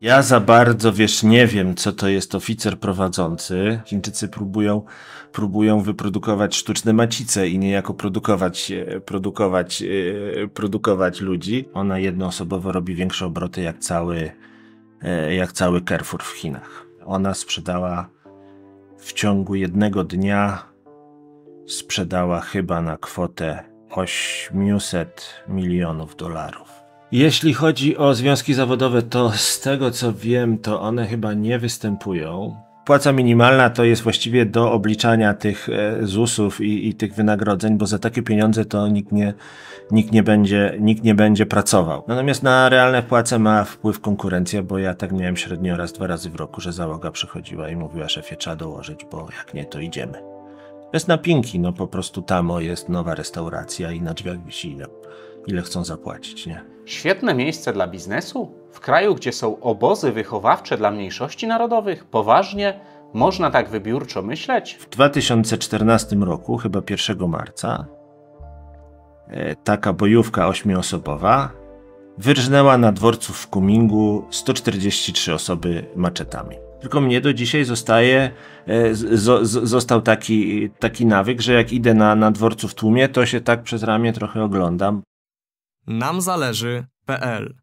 Ja za bardzo, wiesz, nie wiem, co to jest oficer prowadzący. Chińczycy próbują, próbują wyprodukować sztuczne macice i niejako produkować, e, produkować, e, produkować ludzi. Ona jednoosobowo robi większe obroty jak cały, e, jak cały Carrefour w Chinach. Ona sprzedała w ciągu jednego dnia, sprzedała chyba na kwotę 800 milionów dolarów. Jeśli chodzi o związki zawodowe, to z tego co wiem, to one chyba nie występują. Płaca minimalna to jest właściwie do obliczania tych e, ZUS-ów i, i tych wynagrodzeń, bo za takie pieniądze to nikt nie, nikt, nie będzie, nikt nie będzie pracował. Natomiast na realne płace ma wpływ konkurencja, bo ja tak miałem średnio raz, dwa razy w roku, że załoga przychodziła i mówiła szefie trzeba dołożyć, bo jak nie to idziemy. Bez napinki, no po prostu tamo jest nowa restauracja i na drzwiach wisi ile, ile chcą zapłacić, nie? Świetne miejsce dla biznesu? W kraju, gdzie są obozy wychowawcze dla mniejszości narodowych? Poważnie? Można tak wybiórczo myśleć? W 2014 roku, chyba 1 marca, e, taka bojówka ośmioosobowa wyrżnęła na dworcu w Kumingu 143 osoby maczetami. Tylko mnie do dzisiaj zostaje, e, z, z, został taki, taki nawyk, że jak idę na, na dworcu w tłumie, to się tak przez ramię trochę oglądam namzależy.pl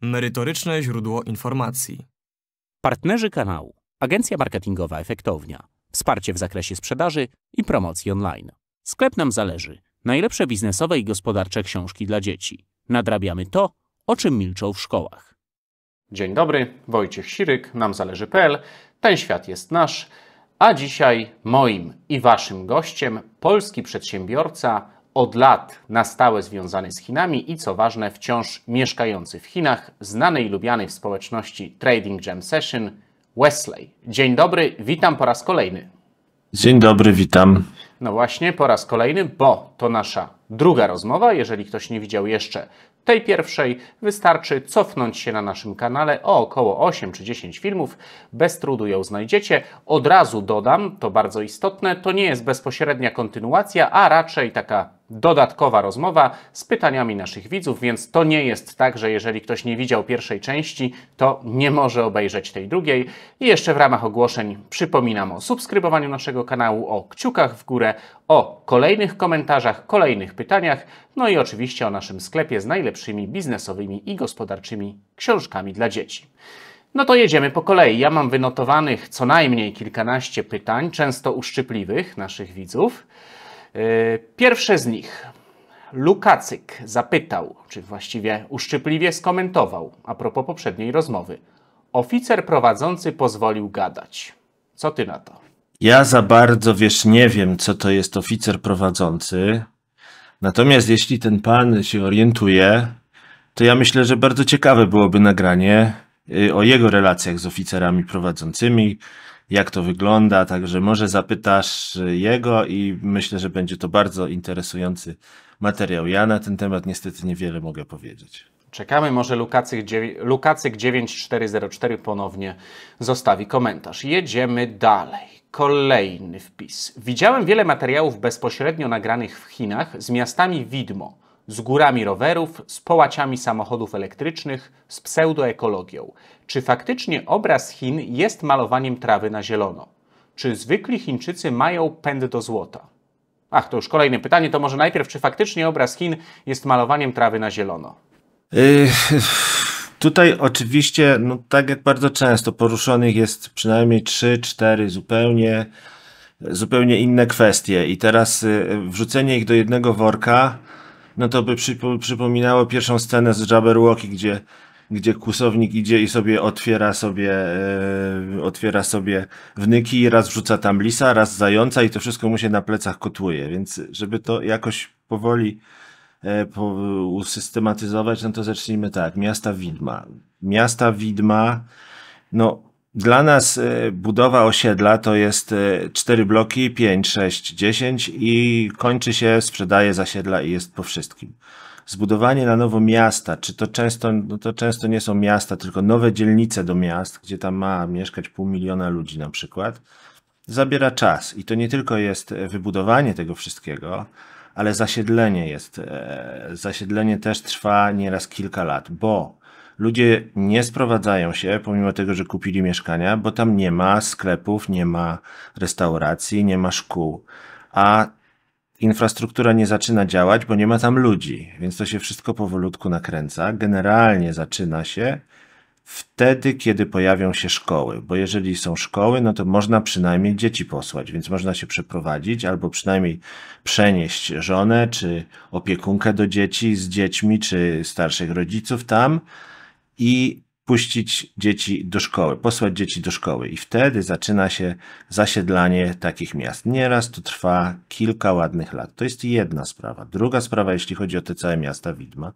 Merytoryczne źródło informacji. Partnerzy kanału. Agencja marketingowa Efektownia. Wsparcie w zakresie sprzedaży i promocji online. Sklep nam zależy. Najlepsze biznesowe i gospodarcze książki dla dzieci. Nadrabiamy to, o czym milczą w szkołach. Dzień dobry, Wojciech Siryk, namzależy.pl. Ten świat jest nasz. A dzisiaj moim i waszym gościem polski przedsiębiorca, od lat na stałe związany z Chinami i co ważne, wciąż mieszkający w Chinach, znany i lubiany w społeczności Trading Jam Session, Wesley. Dzień dobry, witam po raz kolejny. Dzień dobry, witam. No właśnie, po raz kolejny, bo to nasza druga rozmowa. Jeżeli ktoś nie widział jeszcze tej pierwszej, wystarczy cofnąć się na naszym kanale o około 8 czy 10 filmów. Bez trudu ją znajdziecie. Od razu dodam, to bardzo istotne, to nie jest bezpośrednia kontynuacja, a raczej taka dodatkowa rozmowa z pytaniami naszych widzów, więc to nie jest tak, że jeżeli ktoś nie widział pierwszej części, to nie może obejrzeć tej drugiej. I jeszcze w ramach ogłoszeń przypominam o subskrybowaniu naszego kanału, o kciukach w górę, o kolejnych komentarzach, kolejnych pytaniach, no i oczywiście o naszym sklepie z najlepszymi biznesowymi i gospodarczymi książkami dla dzieci. No to jedziemy po kolei. Ja mam wynotowanych co najmniej kilkanaście pytań, często uszczypliwych naszych widzów. E, pierwsze z nich. Lukacyk zapytał, czy właściwie uszczypliwie skomentował, a propos poprzedniej rozmowy. Oficer prowadzący pozwolił gadać. Co ty na to? Ja za bardzo, wiesz, nie wiem, co to jest oficer prowadzący. Natomiast jeśli ten pan się orientuje, to ja myślę, że bardzo ciekawe byłoby nagranie y, o jego relacjach z oficerami prowadzącymi, jak to wygląda, także może zapytasz y, jego i myślę, że będzie to bardzo interesujący materiał. Ja na ten temat niestety niewiele mogę powiedzieć. Czekamy, może Lukacyk, Lukacyk 9404 ponownie zostawi komentarz. Jedziemy dalej. Kolejny wpis. Widziałem wiele materiałów bezpośrednio nagranych w Chinach z miastami widmo z górami rowerów, z połaciami samochodów elektrycznych, z pseudoekologią. Czy faktycznie obraz Chin jest malowaniem trawy na zielono? Czy zwykli Chińczycy mają pęd do złota? Ach, to już kolejne pytanie, to może najpierw, czy faktycznie obraz Chin jest malowaniem trawy na zielono? Yy, tutaj oczywiście, no tak jak bardzo często, poruszonych jest przynajmniej 3-4 zupełnie, zupełnie inne kwestie. I teraz y, wrzucenie ich do jednego worka no to by przypo, przypominało pierwszą scenę z Jabberwocky, gdzie, gdzie kusownik idzie i sobie otwiera sobie, yy, otwiera sobie wnyki, raz wrzuca tam lisa, raz zająca i to wszystko mu się na plecach kotłuje, więc żeby to jakoś powoli e, po, usystematyzować, no to zacznijmy tak. Miasta widma. Miasta widma, no dla nas e, budowa osiedla to jest 4 e, bloki, 5, 6, 10 i kończy się, sprzedaje zasiedla i jest po wszystkim. Zbudowanie na nowo miasta, czy to często, no to często nie są miasta, tylko nowe dzielnice do miast, gdzie tam ma mieszkać pół miliona ludzi na przykład, zabiera czas. I to nie tylko jest e, wybudowanie tego wszystkiego, ale zasiedlenie jest. Zasiedlenie też trwa nieraz kilka lat, bo Ludzie nie sprowadzają się, pomimo tego, że kupili mieszkania, bo tam nie ma sklepów, nie ma restauracji, nie ma szkół. A infrastruktura nie zaczyna działać, bo nie ma tam ludzi, więc to się wszystko powolutku nakręca. Generalnie zaczyna się wtedy, kiedy pojawią się szkoły, bo jeżeli są szkoły, no to można przynajmniej dzieci posłać, więc można się przeprowadzić albo przynajmniej przenieść żonę czy opiekunkę do dzieci z dziećmi czy starszych rodziców tam i puścić dzieci do szkoły, posłać dzieci do szkoły. I wtedy zaczyna się zasiedlanie takich miast. Nieraz to trwa kilka ładnych lat. To jest jedna sprawa. Druga sprawa, jeśli chodzi o te całe miasta widma,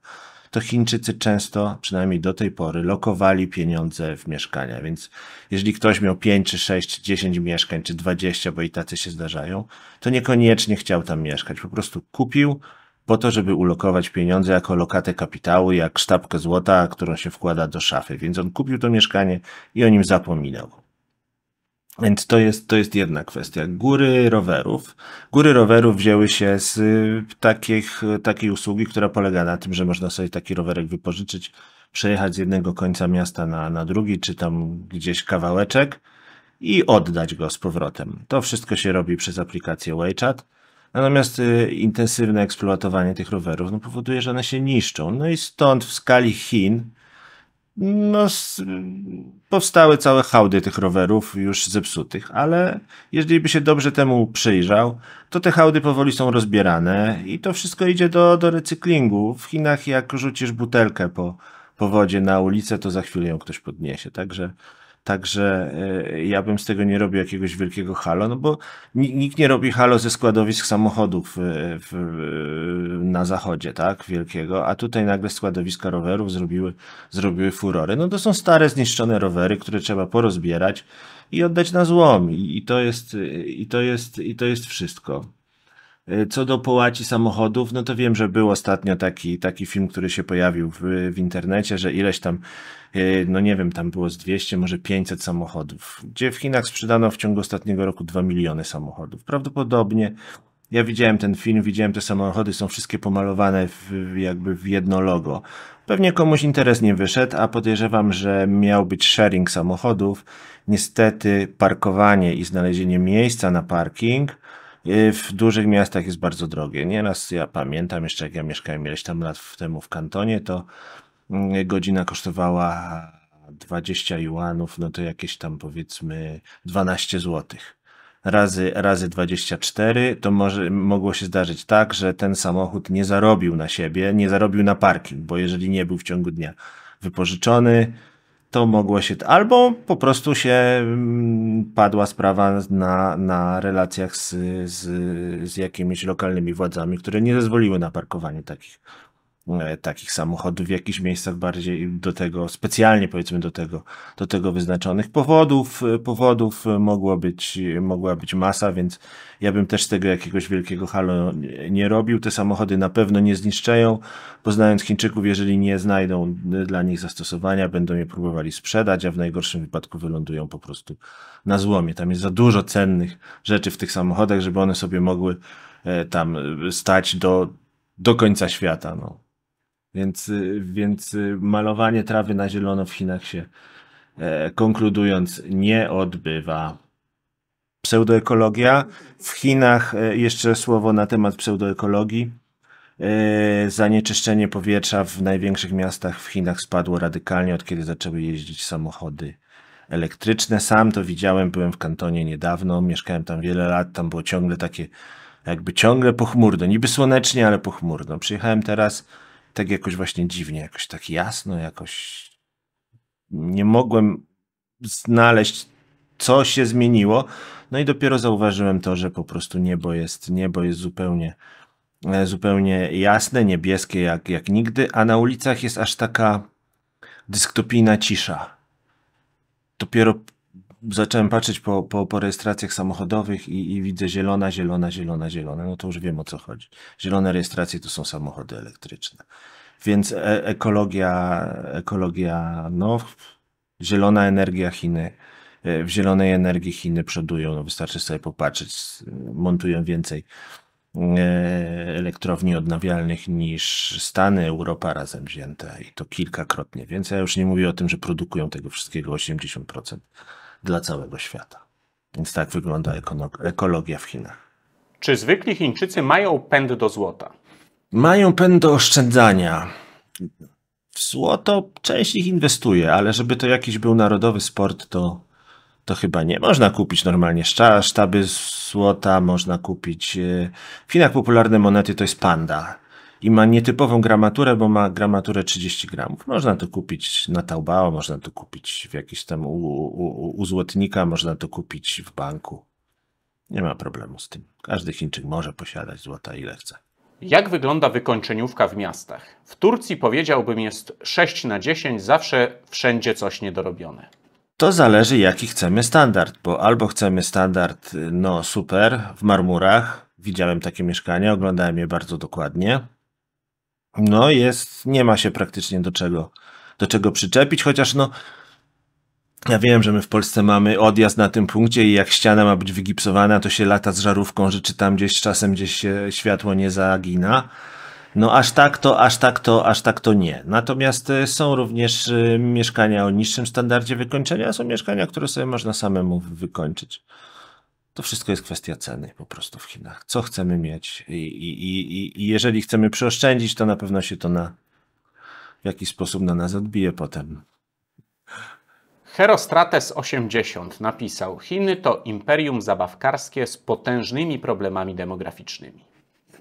to Chińczycy często, przynajmniej do tej pory, lokowali pieniądze w mieszkania. Więc jeżeli ktoś miał 5 czy 6, czy 10 mieszkań, czy 20, bo i tacy się zdarzają, to niekoniecznie chciał tam mieszkać. Po prostu kupił, po to, żeby ulokować pieniądze jako lokatę kapitału, jak sztabkę złota, którą się wkłada do szafy. Więc on kupił to mieszkanie i o nim zapominał. Więc to jest, to jest jedna kwestia. Góry rowerów. Góry rowerów wzięły się z y, takich, takiej usługi, która polega na tym, że można sobie taki rowerek wypożyczyć, przejechać z jednego końca miasta na, na drugi, czy tam gdzieś kawałeczek i oddać go z powrotem. To wszystko się robi przez aplikację WeChat. Natomiast y, intensywne eksploatowanie tych rowerów no, powoduje, że one się niszczą. No i stąd w skali Chin no, powstały całe hałdy tych rowerów już zepsutych, ale jeżeli by się dobrze temu przyjrzał, to te hałdy powoli są rozbierane i to wszystko idzie do, do recyklingu. W Chinach jak rzucisz butelkę po, po wodzie na ulicę, to za chwilę ją ktoś podniesie. Także Także e, ja bym z tego nie robił jakiegoś wielkiego halo, no bo nikt nie robi halo ze składowisk samochodów w, w, na zachodzie, tak, wielkiego, a tutaj nagle składowiska rowerów zrobiły, zrobiły furory. No to są stare, zniszczone rowery, które trzeba porozbierać i oddać na złom i, i to, jest, i, to, jest, i to jest wszystko. E, co do połaci samochodów, no to wiem, że był ostatnio taki, taki film, który się pojawił w, w internecie, że ileś tam, e, no nie wiem, tam było z 200, może 500 samochodów, gdzie w Chinach sprzedano w ciągu ostatniego roku 2 miliony samochodów. Prawdopodobnie ja widziałem ten film, widziałem te samochody, są wszystkie pomalowane w, jakby w jedno logo. Pewnie komuś interes nie wyszedł, a podejrzewam, że miał być sharing samochodów. Niestety parkowanie i znalezienie miejsca na parking Y, w dużych miastach jest bardzo drogie. Nieraz ja pamiętam jeszcze, jak ja mieszkałem ileś tam lat temu w kantonie, to mm, godzina kosztowała 20 juanów, no to jakieś tam powiedzmy 12 złotych razy, razy 24, to może, mogło się zdarzyć tak, że ten samochód nie zarobił na siebie, nie zarobił na parking, bo jeżeli nie był w ciągu dnia wypożyczony, to mogło się. Albo po prostu się mm, padła sprawa na, na relacjach z, z, z jakimiś lokalnymi władzami, które nie zezwoliły na parkowanie takich E, takich samochodów w jakichś miejscach bardziej do tego, specjalnie powiedzmy do tego, do tego wyznaczonych. Powodów, e, powodów e, mogło być, mogła być masa, więc ja bym też z tego jakiegoś wielkiego halo nie robił. Te samochody na pewno nie zniszczają. Poznając Chińczyków, jeżeli nie znajdą dla nich zastosowania, będą je próbowali sprzedać, a w najgorszym wypadku wylądują po prostu na złomie. Tam jest za dużo cennych rzeczy w tych samochodach, żeby one sobie mogły tam stać do, do końca świata. No. Więc, więc malowanie trawy na zielono w Chinach się e, konkludując nie odbywa. Pseudoekologia. W Chinach e, jeszcze słowo na temat pseudoekologii. E, zanieczyszczenie powietrza w największych miastach w Chinach spadło radykalnie od kiedy zaczęły jeździć samochody elektryczne. Sam to widziałem, byłem w kantonie niedawno, mieszkałem tam wiele lat, tam było ciągle takie, jakby ciągle pochmurno, niby słonecznie, ale pochmurno. Przyjechałem teraz tak jakoś właśnie dziwnie, jakoś tak jasno, jakoś nie mogłem znaleźć, co się zmieniło. No i dopiero zauważyłem to, że po prostu niebo jest, niebo jest zupełnie, e, zupełnie jasne, niebieskie jak, jak nigdy, a na ulicach jest aż taka dystopijna cisza. Dopiero zacząłem patrzeć po, po, po rejestracjach samochodowych i, i, widzę zielona, zielona, zielona, zielona. No to już wiem o co chodzi. Zielone rejestracje to są samochody elektryczne. Więc e ekologia, ekologia, no, zielona energia Chiny. E, w zielonej energii Chiny przodują. No, wystarczy sobie popatrzeć. Montują więcej e, elektrowni odnawialnych niż Stany, Europa razem wzięte i to kilkakrotnie. Więc ja już nie mówię o tym, że produkują tego wszystkiego 80% dla całego świata. Więc tak wygląda ekologia w Chinach. Czy zwykli Chińczycy mają pęd do złota? Mają pęd do oszczędzania. W złoto część ich inwestuje, ale żeby to jakiś był narodowy sport, to, to chyba nie. Można kupić normalnie sztaby złota, można kupić... E, w Chinach popularne monety to jest panda i ma nietypową gramaturę, bo ma gramaturę 30 gramów. Można to kupić na Taobao, można to kupić w jakiś tam u, u, u, u złotnika, można to kupić w banku. Nie ma problemu z tym. Każdy Chińczyk może posiadać złota ile chce. Jak wygląda wykończeniówka w miastach? W Turcji powiedziałbym jest 6 na 10, zawsze wszędzie coś niedorobione. To zależy jaki chcemy standard, bo albo chcemy standard no super w marmurach, widziałem takie mieszkanie, oglądałem je bardzo dokładnie, no jest, nie ma się praktycznie do czego, do czego przyczepić, chociaż no ja wiem, że my w Polsce mamy odjazd na tym punkcie i jak ściana ma być wygipsowana, to się lata z żarówką, że czy tam gdzieś czasem gdzieś się światło nie zagina. No aż tak to, aż tak to, aż tak to nie. Natomiast e, są również e, mieszkania o niższym standardzie wykończenia, są mieszkania, które sobie można samemu wykończyć. To wszystko jest kwestia ceny po prostu w Chinach. Co chcemy mieć i, i, i, i jeżeli chcemy przeoszczędzić, to na pewno się to na, w jakiś sposób na nas odbije potem. Herostrates80 napisał: Chiny to imperium zabawkarskie z potężnymi problemami demograficznymi.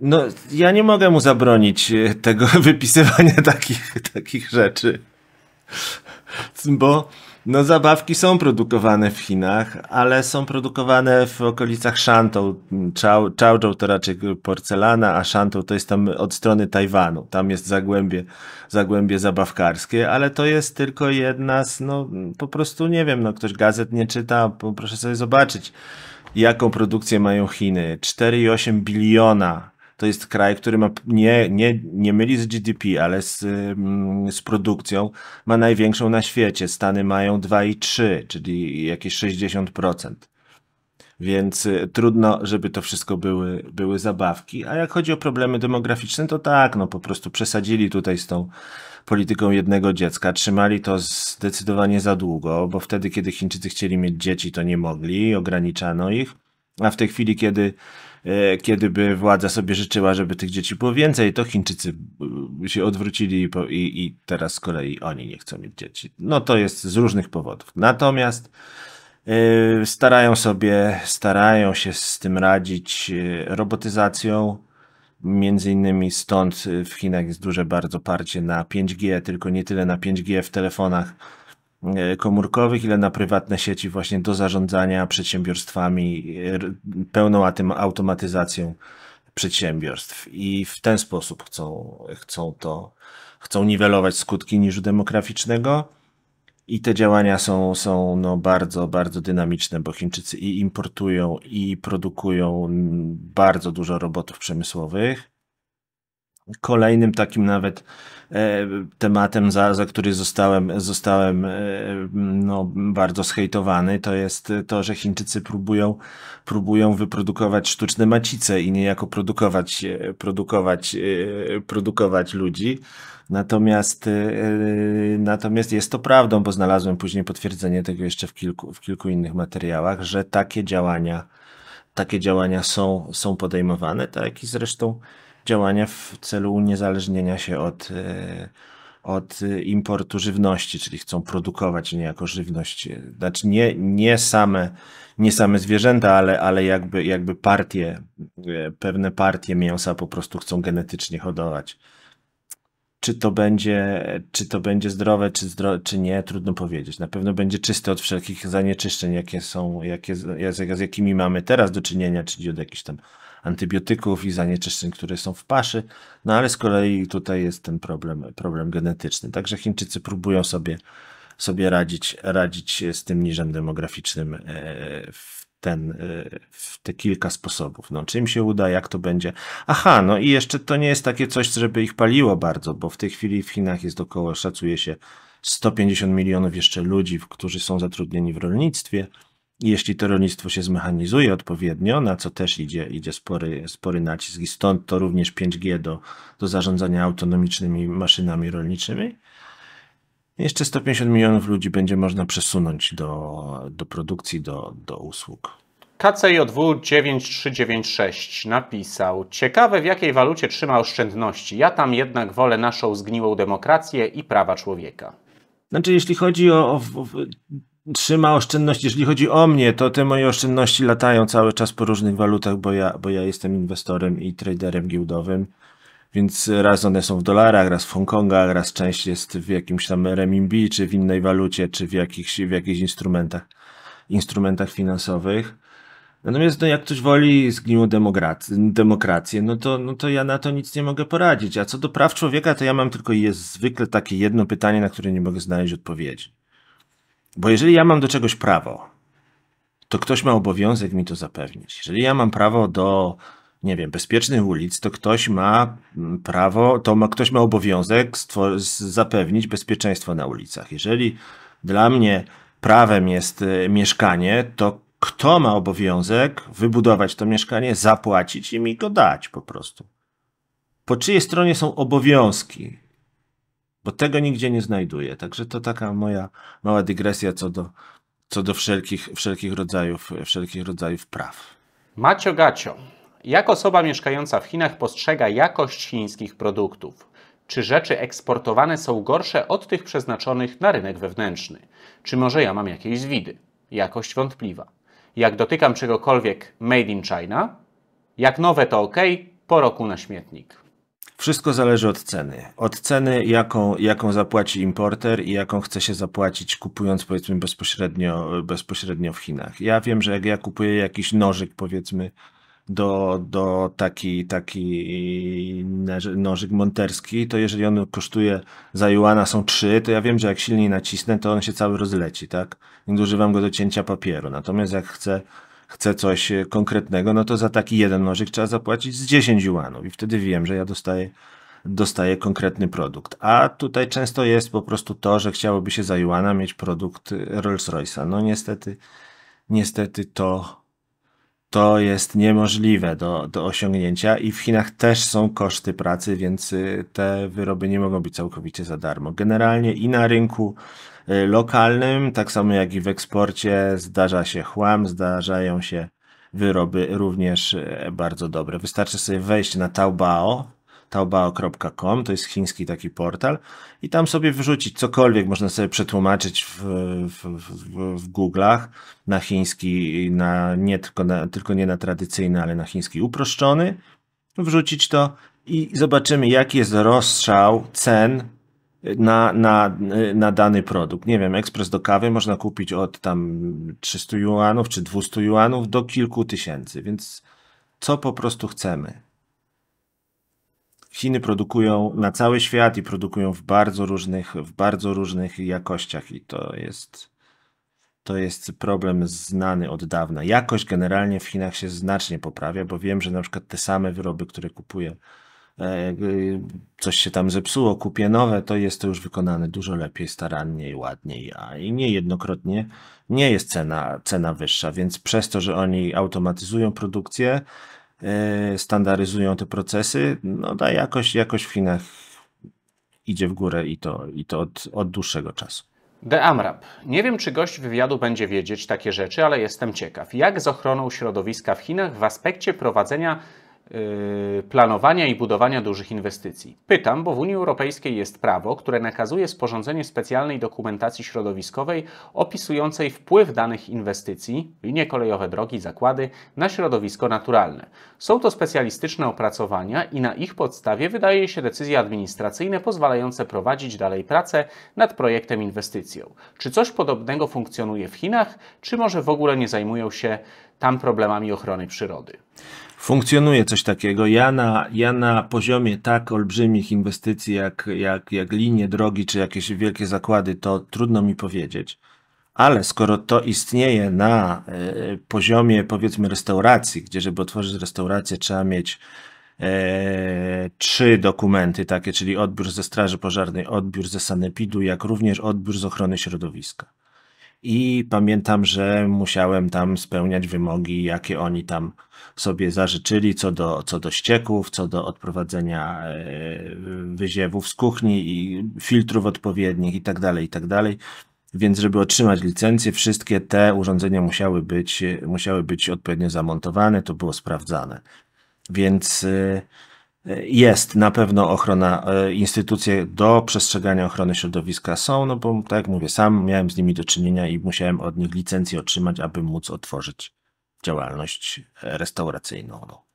No, ja nie mogę mu zabronić e, tego wypisywania takich, takich rzeczy, bo no zabawki są produkowane w Chinach, ale są produkowane w okolicach Shantou. Chaozhou to raczej porcelana, a Shantou to jest tam od strony Tajwanu. Tam jest zagłębie, zagłębie zabawkarskie, ale to jest tylko jedna z, no po prostu nie wiem, no ktoś gazet nie czyta, proszę sobie zobaczyć jaką produkcję mają Chiny. 4,8 biliona to jest kraj, który ma, nie, nie, nie myli z GDP, ale z, z produkcją, ma największą na świecie. Stany mają 2,3, czyli jakieś 60%. Więc y, trudno, żeby to wszystko były, były zabawki. A jak chodzi o problemy demograficzne, to tak, no po prostu przesadzili tutaj z tą polityką jednego dziecka. Trzymali to zdecydowanie za długo, bo wtedy, kiedy Chińczycy chcieli mieć dzieci, to nie mogli, ograniczano ich. A w tej chwili, kiedy E, kiedy by władza sobie życzyła, żeby tych dzieci było więcej, to Chińczycy e, się odwrócili i, i teraz z kolei oni nie chcą mieć dzieci. No to jest z różnych powodów. Natomiast e, starają sobie, starają się z tym radzić robotyzacją, Między innymi stąd w Chinach jest duże bardzo parcie na 5G, tylko nie tyle na 5G w telefonach, E, komórkowych, ile na prywatne sieci właśnie do zarządzania przedsiębiorstwami, e, pełną automatyzacją przedsiębiorstw. I w ten sposób chcą, chcą to, chcą niwelować skutki niżu demograficznego. I te działania są, są no bardzo, bardzo dynamiczne, bo Chińczycy i importują, i produkują bardzo dużo robotów przemysłowych. Kolejnym takim nawet E, tematem, za, za który zostałem, zostałem e, no, bardzo zhejtowany, to jest to, że Chińczycy próbują, próbują wyprodukować sztuczne macice i niejako produkować, e, produkować, produkować ludzi. Natomiast, natomiast jest to prawdą, bo znalazłem później potwierdzenie tego jeszcze w kilku, w kilku innych materiałach, że takie działania, takie działania są, są podejmowane, tak jak i zresztą działania w celu uniezależnienia się od, e, od importu żywności, czyli chcą produkować niejako żywność, e, znaczy nie, nie, same, nie same zwierzęta, ale, ale jakby, jakby partie, e, pewne partie mięsa po prostu chcą genetycznie hodować. Czy to będzie, czy to będzie zdrowe, czy, zdro, czy nie, trudno powiedzieć. Na pewno będzie czyste od wszelkich zanieczyszczeń, jakie są, jakie, z, z jakimi mamy teraz do czynienia, czyli od jakichś tam antybiotyków i zanieczyszczeń, które są w paszy. No ale z kolei tutaj jest ten problem, problem genetyczny. Także Chińczycy próbują sobie, sobie radzić, radzić z tym niżem demograficznym e, w ten, e, w te kilka sposobów. No, im się uda, jak to będzie. Aha, no i jeszcze to nie jest takie coś, żeby ich paliło bardzo, bo w tej chwili w Chinach jest około, szacuje się, 150 milionów jeszcze ludzi, którzy są zatrudnieni w rolnictwie. Jeśli to rolnictwo się zmechanizuje odpowiednio, na co też idzie, idzie spory, spory nacisk i stąd to również 5G do, do zarządzania autonomicznymi maszynami rolniczymi, jeszcze 150 milionów ludzi będzie można przesunąć do, do produkcji, do, do usług. KCJW 9396 napisał: Ciekawe, w jakiej walucie trzyma oszczędności. Ja tam jednak wolę naszą zgniłą demokrację i prawa człowieka. Znaczy, jeśli chodzi o, o, o trzyma oszczędności. Jeżeli chodzi o mnie, to te moje oszczędności latają cały czas po różnych walutach, bo ja, bo ja jestem inwestorem i traderem giełdowym. Więc raz one są w dolarach, raz w Hongkongach, raz część jest w jakimś tam renminbi, czy w innej walucie, czy w jakichś, w jakichś instrumentach, instrumentach finansowych. Natomiast no, jak ktoś woli zgniłą demokrację, no to, no to ja na to nic nie mogę poradzić. A co do praw człowieka, to ja mam tylko jest zwykle takie jedno pytanie, na które nie mogę znaleźć odpowiedzi. Bo jeżeli ja mam do czegoś prawo, to ktoś ma obowiązek mi to zapewnić. Jeżeli ja mam prawo do, nie wiem, bezpiecznych ulic, to ktoś ma mm, prawo, to ma, ktoś ma obowiązek zapewnić bezpieczeństwo na ulicach. Jeżeli dla mnie prawem jest e, mieszkanie, to kto ma obowiązek wybudować to mieszkanie, zapłacić i mi go dać po prostu? Po czyjej stronie są obowiązki? bo tego nigdzie nie znajduję. Także to taka moja mała dygresja co do, co do wszelkich, wszelkich, rodzajów, wszelkich rodzajów praw. Macio Gacio, jak osoba mieszkająca w Chinach postrzega jakość chińskich produktów? Czy rzeczy eksportowane są gorsze od tych przeznaczonych na rynek wewnętrzny? Czy może ja mam jakieś zwidy? Jakość wątpliwa. Jak dotykam czegokolwiek made in China? Jak nowe to ok, po roku na śmietnik. Wszystko zależy od ceny. Od ceny, jaką, jaką zapłaci importer i jaką chce się zapłacić, kupując powiedzmy bezpośrednio, bezpośrednio w Chinach. Ja wiem, że jak ja kupuję jakiś nożyk, powiedzmy, do, do taki, taki nożyk monterski, to jeżeli on kosztuje za juana są trzy, to ja wiem, że jak silniej nacisnę, to on się cały rozleci, tak? Więc używam go do cięcia papieru. Natomiast jak chcę chcę coś e, konkretnego, no to za taki jeden nożyk trzeba zapłacić z 10 juanów i wtedy wiem, że ja dostaję, dostaję konkretny produkt. A tutaj często jest po prostu to, że chciałoby się za juana mieć produkt e, Rolls-Royce'a. No niestety, niestety to to jest niemożliwe do, do osiągnięcia i w Chinach też są koszty pracy, więc y, te wyroby nie mogą być całkowicie za darmo. Generalnie i na rynku y, lokalnym, tak samo jak i w eksporcie, zdarza się chłam, zdarzają się wyroby również y, bardzo dobre. Wystarczy sobie wejść na Taobao, taobao.com, to jest chiński taki portal i tam sobie wrzucić cokolwiek, można sobie przetłumaczyć w, w, w, w Google'ach na chiński, na, nie tylko, na, tylko nie na tradycyjny, ale na chiński uproszczony, wrzucić to i zobaczymy jaki jest rozstrzał cen na, na, na dany produkt. Nie wiem, ekspres do kawy można kupić od tam 300 juanów czy 200 juanów do kilku tysięcy, więc co po prostu chcemy. Chiny produkują na cały świat i produkują w bardzo różnych, w bardzo różnych jakościach i to jest, to jest problem znany od dawna. Jakość generalnie w Chinach się znacznie poprawia, bo wiem, że na przykład te same wyroby, które kupuję, e, coś się tam zepsuło, kupię nowe, to jest to już wykonane dużo lepiej, staranniej, ładniej, a i niejednokrotnie nie jest cena, cena wyższa, więc przez to, że oni automatyzują produkcję, E, standaryzują te procesy, no ta jakość, jakość w Chinach idzie w górę i to, i to od, od dłuższego czasu. The AMRAP. Nie wiem, czy gość wywiadu będzie wiedzieć takie rzeczy, ale jestem ciekaw. Jak z ochroną środowiska w Chinach w aspekcie prowadzenia Y, planowania i budowania dużych inwestycji. Pytam, bo w Unii Europejskiej jest prawo, które nakazuje sporządzenie specjalnej dokumentacji środowiskowej opisującej wpływ danych inwestycji, linie kolejowe, drogi, zakłady, na środowisko naturalne. Są to specjalistyczne opracowania i na ich podstawie wydaje się decyzje administracyjne pozwalające prowadzić dalej pracę nad projektem inwestycją. Czy coś podobnego funkcjonuje w Chinach, czy może w ogóle nie zajmują się tam problemami ochrony przyrody. Funkcjonuje coś takiego. Ja na, ja na poziomie tak olbrzymich inwestycji jak, jak, jak linie drogi czy jakieś wielkie zakłady, to trudno mi powiedzieć. Ale skoro to istnieje na y, poziomie powiedzmy restauracji, gdzie żeby otworzyć restaurację trzeba mieć y, trzy dokumenty takie, czyli odbiór ze straży pożarnej, odbiór ze sanepidu, jak również odbiór z ochrony środowiska i pamiętam, że musiałem tam spełniać wymogi, jakie oni tam sobie zażyczyli co do, co do ścieków, co do odprowadzenia e, wyziewów z kuchni i filtrów odpowiednich tak i tak dalej. Więc żeby otrzymać licencję, wszystkie te urządzenia musiały być, musiały być odpowiednio zamontowane, to było sprawdzane. Więc e, jest na pewno ochrona, e, instytucje do przestrzegania ochrony środowiska są, no bo tak jak mówię, sam miałem z nimi do czynienia i musiałem od nich licencję otrzymać, aby móc otworzyć działalność e, restauracyjną. No.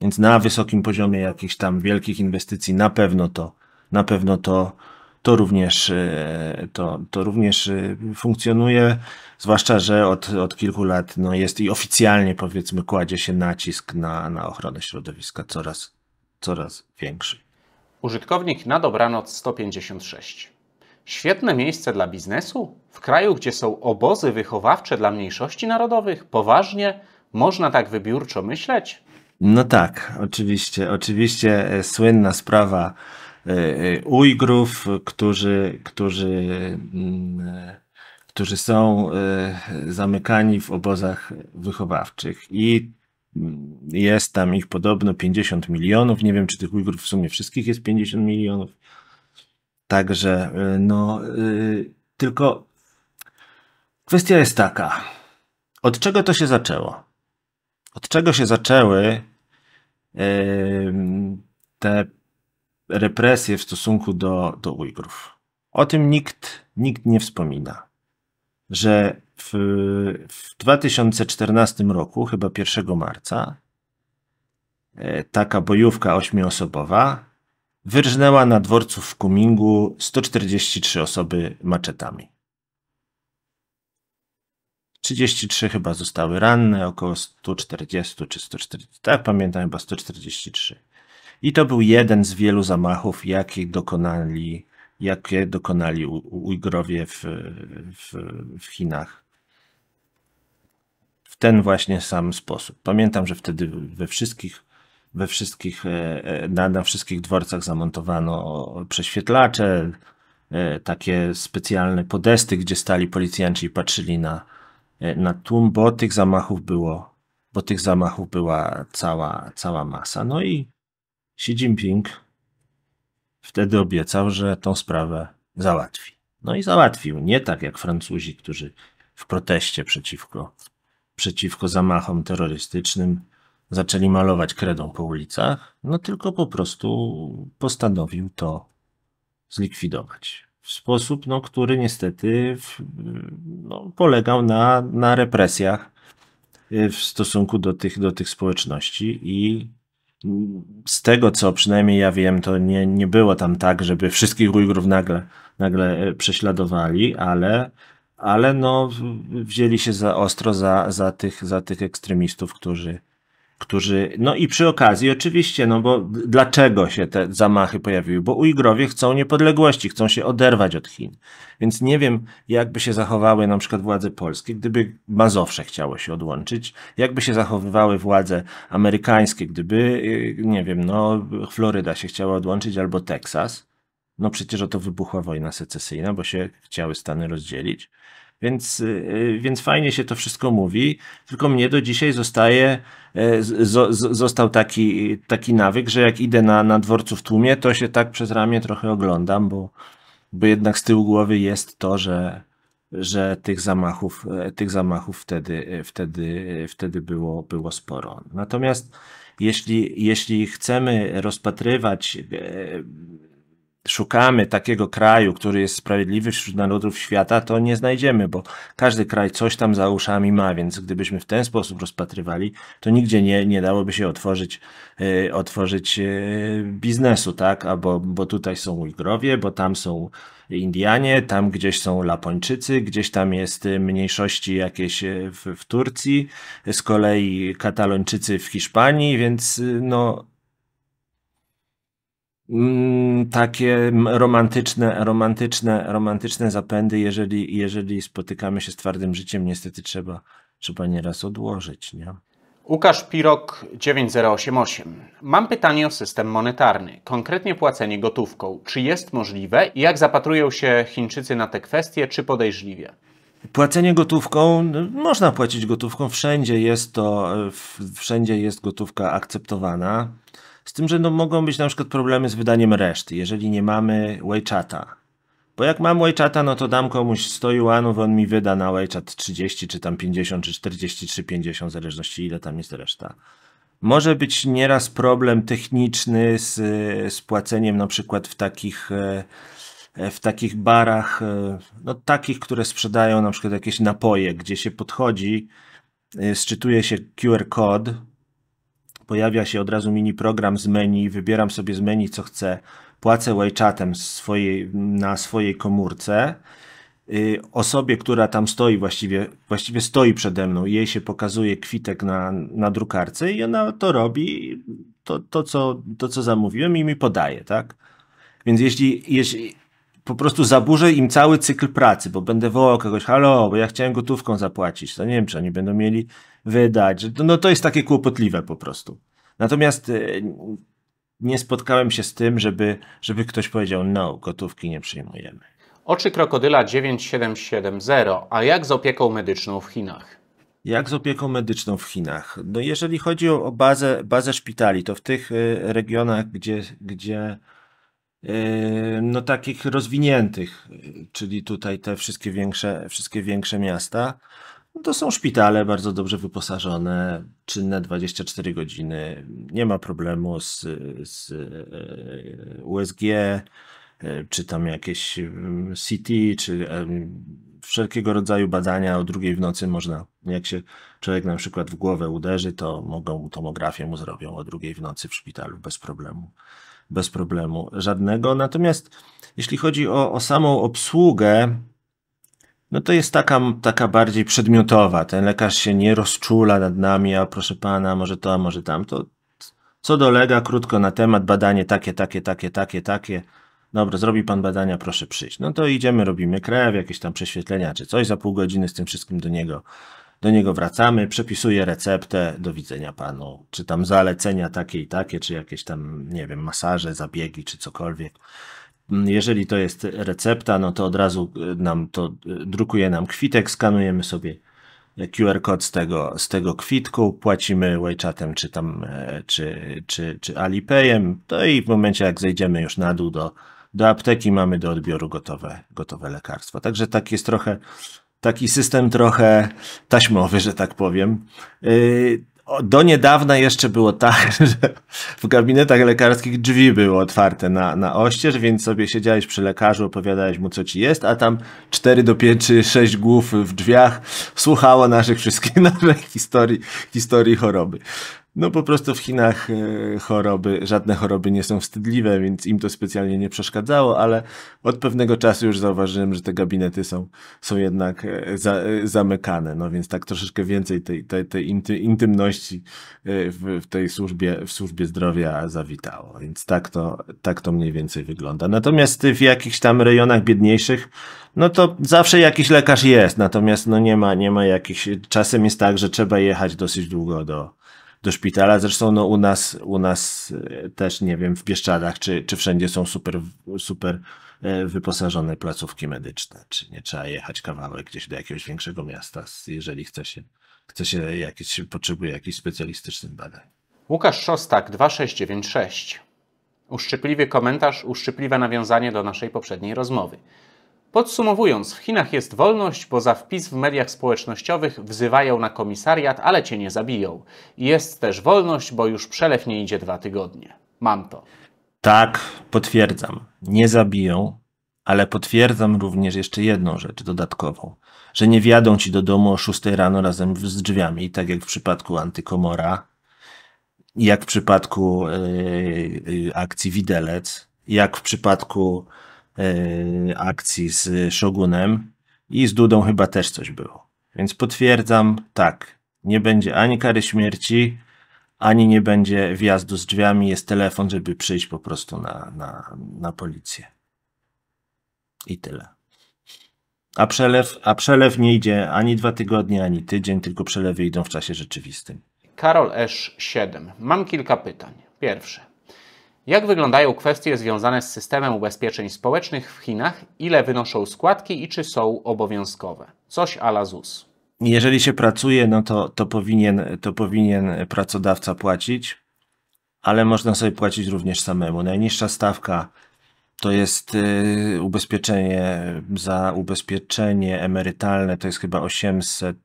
Więc na wysokim poziomie jakichś tam wielkich inwestycji na pewno to, na pewno to, to również, e, to, to również funkcjonuje, zwłaszcza, że od, od kilku lat no jest i oficjalnie powiedzmy kładzie się nacisk na, na ochronę środowiska coraz, coraz większy. Użytkownik na dobranoc 156. Świetne miejsce dla biznesu? W kraju, gdzie są obozy wychowawcze dla mniejszości narodowych? Poważnie? Można tak wybiórczo myśleć? No tak, oczywiście. Oczywiście e, słynna sprawa e, e, Ujgrów, którzy, którzy, mm, którzy są zamykani w obozach wychowawczych. I jest tam ich podobno 50 milionów. Nie wiem, czy tych Ujgurów w sumie wszystkich jest 50 milionów. Także, y, no, y, tylko kwestia jest taka. Od czego to się zaczęło? Od czego się zaczęły y, te represje w stosunku do, do Ujgrów? O tym nikt, nikt nie wspomina że w, w 2014 roku, chyba 1 marca, e, taka bojówka ośmioosobowa wyrżnęła na dworcu w Kumingu 143 osoby maczetami. 33 chyba zostały ranne, około 140 czy 140, tak pamiętam, chyba 143. I to był jeden z wielu zamachów, jakich dokonali jakie dokonali Ujgrowie w, w, w Chinach. W ten właśnie sam sposób. Pamiętam, że wtedy we wszystkich we wszystkich, e, e, na, na, wszystkich dworcach zamontowano prześwietlacze, e, takie specjalne podesty, gdzie stali policjanci i patrzyli na, na tłum, bo tych zamachów było, bo tych zamachów była cała, cała masa. No i Xi Jinping Wtedy obiecał, że tą sprawę załatwi. No i załatwił. Nie tak jak Francuzi, którzy w proteście przeciwko, przeciwko zamachom terrorystycznym zaczęli malować kredą po ulicach, no tylko po prostu postanowił to zlikwidować. W sposób, no, który niestety w, no, polegał na, na represjach w stosunku do tych, do tych społeczności i z tego, co przynajmniej ja wiem, to nie, nie było tam tak, żeby wszystkich Ujgrów nagle, nagle e, prześladowali, ale, ale no, wzięli się za ostro za, za, tych, za tych ekstremistów, którzy, którzy, no i przy okazji oczywiście, no bo dlaczego się te zamachy pojawiły? Bo Ujgrowie chcą niepodległości, chcą się oderwać od Chin. Więc nie wiem, jakby się zachowały na przykład władze polskie, gdyby Mazowsze chciało się odłączyć, jakby się zachowywały władze amerykańskie, gdyby, y, nie wiem, no Floryda się chciała odłączyć albo Teksas. No przecież oto wybuchła wojna secesyjna, bo się chciały Stany rozdzielić. Więc, y, y, więc fajnie się to wszystko mówi, tylko mnie do dzisiaj zostaje, e, z, z, został taki, taki nawyk, że jak idę na, na dworcu w tłumie, to się tak przez ramię trochę oglądam, bo, bo jednak z tyłu głowy jest to, że, że tych zamachów, e, tych zamachów wtedy, e, wtedy, wtedy było, było sporo. Natomiast jeśli, jeśli chcemy rozpatrywać szukamy takiego kraju, który jest sprawiedliwy wśród narodów świata, to nie znajdziemy, bo każdy kraj coś tam za uszami ma, więc gdybyśmy w ten sposób rozpatrywali, to nigdzie nie, nie dałoby się otworzyć, yy, otworzyć yy, biznesu, tak? A bo, bo tutaj są Ujgrowie, bo tam są Indianie, tam gdzieś są Lapończycy, gdzieś tam jest e, mniejszości jakieś w, w Turcji, z kolei Katalończycy w Hiszpanii, więc no Mm, takie romantyczne, romantyczne, romantyczne zapędy, jeżeli, jeżeli spotykamy się z twardym życiem, niestety trzeba, trzeba nieraz odłożyć, nie? Łukasz Pirok 9088. Mam pytanie o system monetarny, konkretnie płacenie gotówką. Czy jest możliwe i jak zapatrują się Chińczycy na te kwestie, czy podejrzliwie? Płacenie gotówką, no, można płacić gotówką, wszędzie jest to, e, wszędzie jest gotówka akceptowana. Z tym, że no mogą być na przykład problemy z wydaniem reszty, jeżeli nie mamy WeChata. Bo jak mam WeChata, no to dam komuś 100 juanów, on mi wyda na WeChat 30, czy tam 50, czy 43, 50, w zależności ile tam jest reszta. Może być nieraz problem techniczny z, z płaceniem na przykład w takich e, e, w takich barach, e, no takich, które sprzedają na przykład jakieś napoje, gdzie się podchodzi, sczytuje się QR kod, pojawia się od razu mini program z menu, wybieram sobie z menu co chcę, płacę WeChatem swojej, na swojej komórce. Y, osobie, która tam stoi właściwie, właściwie stoi przede mną, jej się pokazuje kwitek na, na drukarce i ona to robi, to, to, co, to co zamówiłem i mi podaje, tak? Więc jeśli, jeśli po prostu zaburzę im cały cykl pracy, bo będę wołał kogoś, halo, bo ja chciałem gotówką zapłacić, to nie wiem, czy oni będą mieli wydać. No to jest takie kłopotliwe po prostu. Natomiast y, nie spotkałem się z tym, żeby, żeby ktoś powiedział no, gotówki nie przyjmujemy. Oczy krokodyla 9770. A jak z opieką medyczną w Chinach? Jak z opieką medyczną w Chinach? No jeżeli chodzi o, o bazę, bazę szpitali, to w tych y, regionach, gdzie, gdzie y, no takich rozwiniętych, czyli tutaj te wszystkie większe, wszystkie większe miasta, no to są szpitale bardzo dobrze wyposażone, czynne 24 godziny, nie ma problemu z, z e, USG, e, czy tam jakieś mm, CT, czy e, wszelkiego rodzaju badania o drugiej w nocy można, jak się człowiek na przykład w głowę uderzy, to mogą tomografię mu zrobią o drugiej w nocy w szpitalu bez problemu. Bez problemu żadnego. Natomiast jeśli chodzi o, o samą obsługę, no to jest taka, taka bardziej przedmiotowa. Ten lekarz się nie rozczula nad nami, a proszę pana, może to, może tamto. Co dolega, krótko na temat, badanie takie, takie, takie, takie, takie. Dobra, zrobi pan badania, proszę przyjść. No to idziemy, robimy krew, jakieś tam prześwietlenia czy coś. Za pół godziny z tym wszystkim do niego, do niego wracamy, przepisuje receptę, do widzenia panu. Czy tam zalecenia takie i takie, czy jakieś tam, nie wiem, masaże, zabiegi, czy cokolwiek. Jeżeli to jest recepta, no to od razu e, nam to e, drukuje nam kwitek, skanujemy sobie e, QR kod z tego, z tego kwitku, płacimy WeChatem czy tam, czy, czy, czy Alipayem, to no i w momencie jak zejdziemy już na dół do, do apteki, mamy do odbioru gotowe, gotowe lekarstwo. Także tak jest trochę taki system trochę taśmowy, że tak powiem. Yy, do niedawna jeszcze było tak, że w gabinetach lekarskich drzwi były otwarte na, na oścież, więc sobie siedziałeś przy lekarzu, opowiadałeś mu co ci jest, a tam 4 do 5 6 głów w drzwiach słuchało naszych wszystkich naszych historii, historii choroby. No po prostu w Chinach y, choroby, żadne choroby nie są wstydliwe, więc im to specjalnie nie przeszkadzało, ale od pewnego czasu już zauważyłem, że te gabinety są, są jednak e, za, e, zamykane, no więc tak troszeczkę więcej tej, tej, tej intymności e, w, w, tej służbie, w służbie zdrowia zawitało, więc tak to, tak to mniej więcej wygląda. Natomiast w jakichś tam rejonach biedniejszych, no to zawsze jakiś lekarz jest, natomiast no nie ma, nie ma jakichś, czasem jest tak, że trzeba jechać dosyć długo do do szpitala. Zresztą no, u, nas, u nas e, też, nie wiem, w Bieszczadach, czy, czy wszędzie są super, super e, wyposażone placówki medyczne, czy nie trzeba jechać kawałek gdzieś do jakiegoś większego miasta, jeżeli chce się, chce się jakieś, potrzebuje jakichś specjalistycznych badań. Łukasz Szostak, 2696. Uszczypliwy komentarz, uszczypliwe nawiązanie do naszej poprzedniej rozmowy. Podsumowując, w Chinach jest wolność, bo za wpis w mediach społecznościowych wzywają na komisariat, ale cię nie zabiją. Jest też wolność, bo już przelew nie idzie dwa tygodnie. Mam to. Tak, potwierdzam. Nie zabiją, ale potwierdzam również jeszcze jedną rzecz dodatkową, że nie wjadą ci do domu o 6 rano razem z drzwiami, tak jak w przypadku antykomora, jak w przypadku yy, akcji Widelec, jak w przypadku E, akcji z Shogunem i z Dudą chyba też coś było. Więc potwierdzam, tak, nie będzie ani kary śmierci, ani nie będzie wjazdu z drzwiami, jest telefon, żeby przyjść po prostu na, na, na policję. I tyle. A przelew, a przelew nie idzie ani dwa tygodnie, ani tydzień, tylko przelewy idą w czasie rzeczywistym. Karol Esz 7. Mam kilka pytań. Pierwsze. Jak wyglądają kwestie związane z systemem ubezpieczeń społecznych w Chinach? Ile wynoszą składki i czy są obowiązkowe? Coś ala ZUS. Jeżeli się pracuje, no to, to, powinien, to powinien pracodawca płacić, ale można sobie płacić również samemu. Najniższa stawka to jest y, ubezpieczenie za ubezpieczenie emerytalne, to jest chyba 800,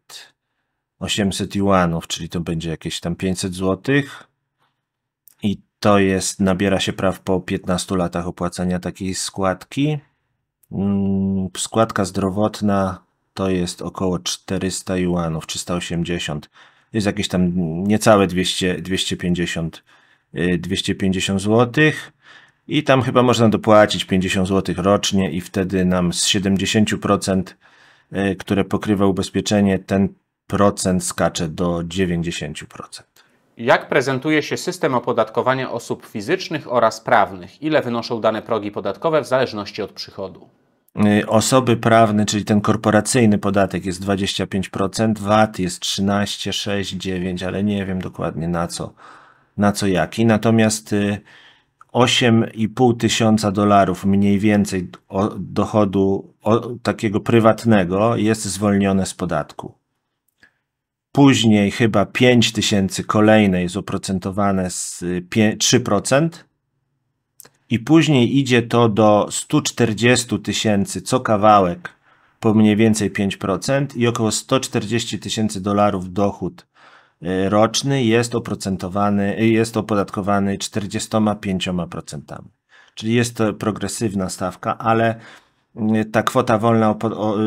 800 juanów, czyli to będzie jakieś tam 500 złotych to jest, nabiera się praw po 15 latach opłacania takiej składki. Mm, składka zdrowotna to jest około 400 juanów, 380. Jest jakieś tam niecałe 200, 250, 250 zł. I tam chyba można dopłacić 50 zł rocznie i wtedy nam z 70%, y, które pokrywa ubezpieczenie, ten procent skacze do 90%. Jak prezentuje się system opodatkowania osób fizycznych oraz prawnych? Ile wynoszą dane progi podatkowe w zależności od przychodu? Y, osoby prawne, czyli ten korporacyjny podatek jest 25%, VAT jest 13, 6, 9, ale nie wiem dokładnie na co, na co jaki. Natomiast 8,5 y, tysiąca dolarów mniej więcej dochodu takiego prywatnego jest zwolnione z podatku. Później chyba 5 tysięcy kolejne jest oprocentowane z 3%. Y, I później idzie to do 140 tysięcy co kawałek po mniej więcej 5% i około 140 tysięcy dolarów dochód y, roczny jest oprocentowany, y, jest opodatkowany 45%. Czyli jest to progresywna stawka, ale ta kwota wolna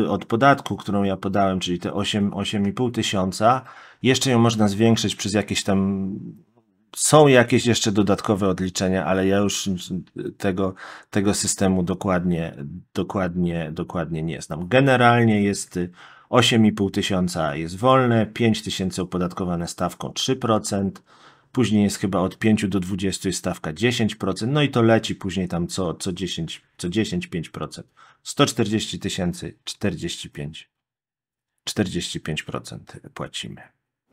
od podatku, którą ja podałem, czyli te 8,5 tysiąca, jeszcze ją można zwiększyć przez jakieś tam. Są jakieś jeszcze dodatkowe odliczenia, ale ja już tego, tego systemu dokładnie, dokładnie, dokładnie nie znam. Generalnie jest 8,5 tysiąca jest wolne, 5 tysięcy opodatkowane stawką 3%, później jest chyba od 5 do 20 jest stawka 10%, no i to leci później tam co, co 10, co 10 5%. 140 tysięcy 45. 45% płacimy.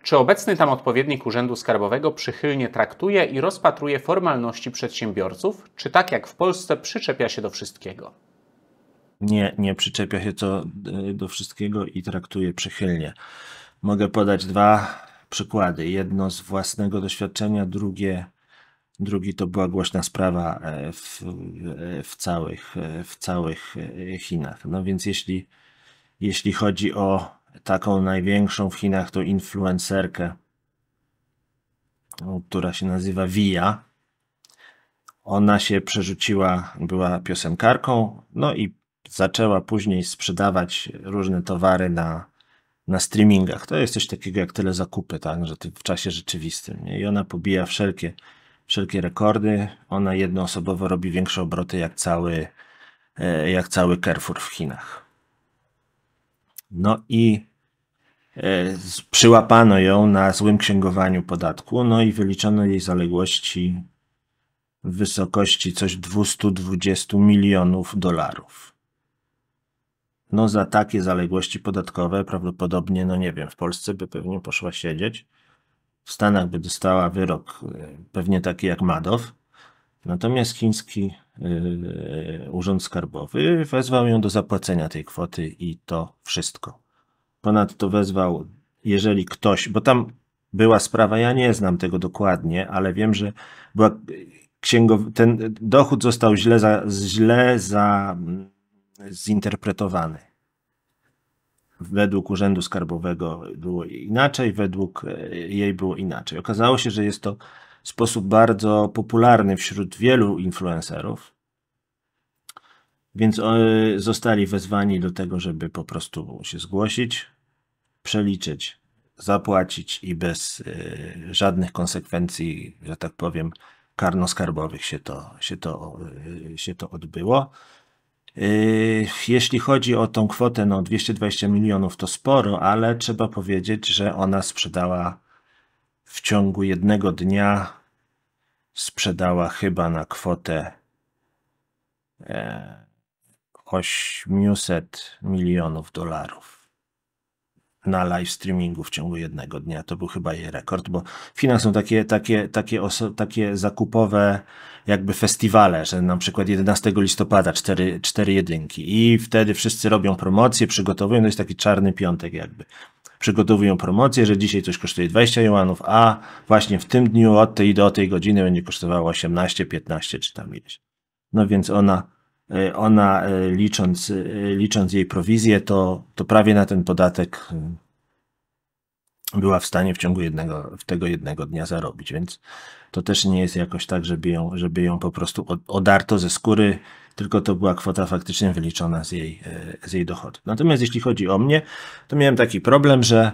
Czy obecny tam odpowiednik Urzędu Skarbowego przychylnie traktuje i rozpatruje formalności przedsiębiorców, czy tak jak w Polsce przyczepia się do wszystkiego? Nie, nie przyczepia się to e, do wszystkiego i traktuje przychylnie. Mogę podać dwa przykłady. Jedno z własnego doświadczenia, drugie drugi to była głośna sprawa e, w, e, w, całych, e, w całych Chinach. No więc jeśli, jeśli chodzi o taką największą w Chinach, to influencerkę, która się nazywa Via, ona się przerzuciła, była piosenkarką, no i zaczęła później sprzedawać różne towary na, na streamingach. To jest coś takiego jak tyle zakupy, tak, że ty w czasie rzeczywistym. Nie? I ona pobija wszelkie wszelkie rekordy. Ona jednoosobowo robi większe obroty jak cały, e, jak cały Carrefour w Chinach. No i e, przyłapano ją na złym księgowaniu podatku, no i wyliczono jej zaległości w wysokości coś 220 milionów dolarów. No za takie zaległości podatkowe prawdopodobnie, no nie wiem, w Polsce by pewnie poszła siedzieć w Stanach by dostała wyrok e, pewnie taki jak Madoff, natomiast chiński e, Urząd Skarbowy wezwał ją do zapłacenia tej kwoty i to wszystko. Ponadto wezwał, jeżeli ktoś, bo tam była sprawa, ja nie znam tego dokładnie, ale wiem, że była e, księgowy, ten dochód został źle, za, źle za, mm, zinterpretowany. Według Urzędu Skarbowego było inaczej, według e, jej było inaczej. Okazało się, że jest to sposób bardzo popularny wśród wielu influencerów, więc e, zostali wezwani do tego, żeby po prostu się zgłosić, przeliczyć, zapłacić i bez e, żadnych konsekwencji, że tak powiem, karno-skarbowych się to, się, to, się to odbyło. Yy, jeśli chodzi o tą kwotę, no 220 milionów to sporo, ale trzeba powiedzieć, że ona sprzedała w ciągu jednego dnia sprzedała chyba na kwotę 800 e, milionów dolarów na live streamingu w ciągu jednego dnia. To był chyba jej rekord, bo w Chinach są takie, takie, takie, takie zakupowe jakby festiwale, że na przykład 11 listopada cztery, cztery jedynki i wtedy wszyscy robią promocję, przygotowują, to jest taki czarny piątek jakby. Przygotowują promocję, że dzisiaj coś kosztuje 20 juanów, a właśnie w tym dniu od tej do tej godziny będzie kosztowało 18, 15 czy tam ileś. No więc ona E, ona e, licząc, e, licząc jej prowizję, to, to prawie na ten podatek była w stanie w ciągu jednego, w tego jednego dnia zarobić, więc to też nie jest jakoś tak, żeby ją, żeby ją po prostu odarto ze skóry, tylko to była kwota faktycznie wyliczona z jej, z jej dochodu. Natomiast jeśli chodzi o mnie, to miałem taki problem, że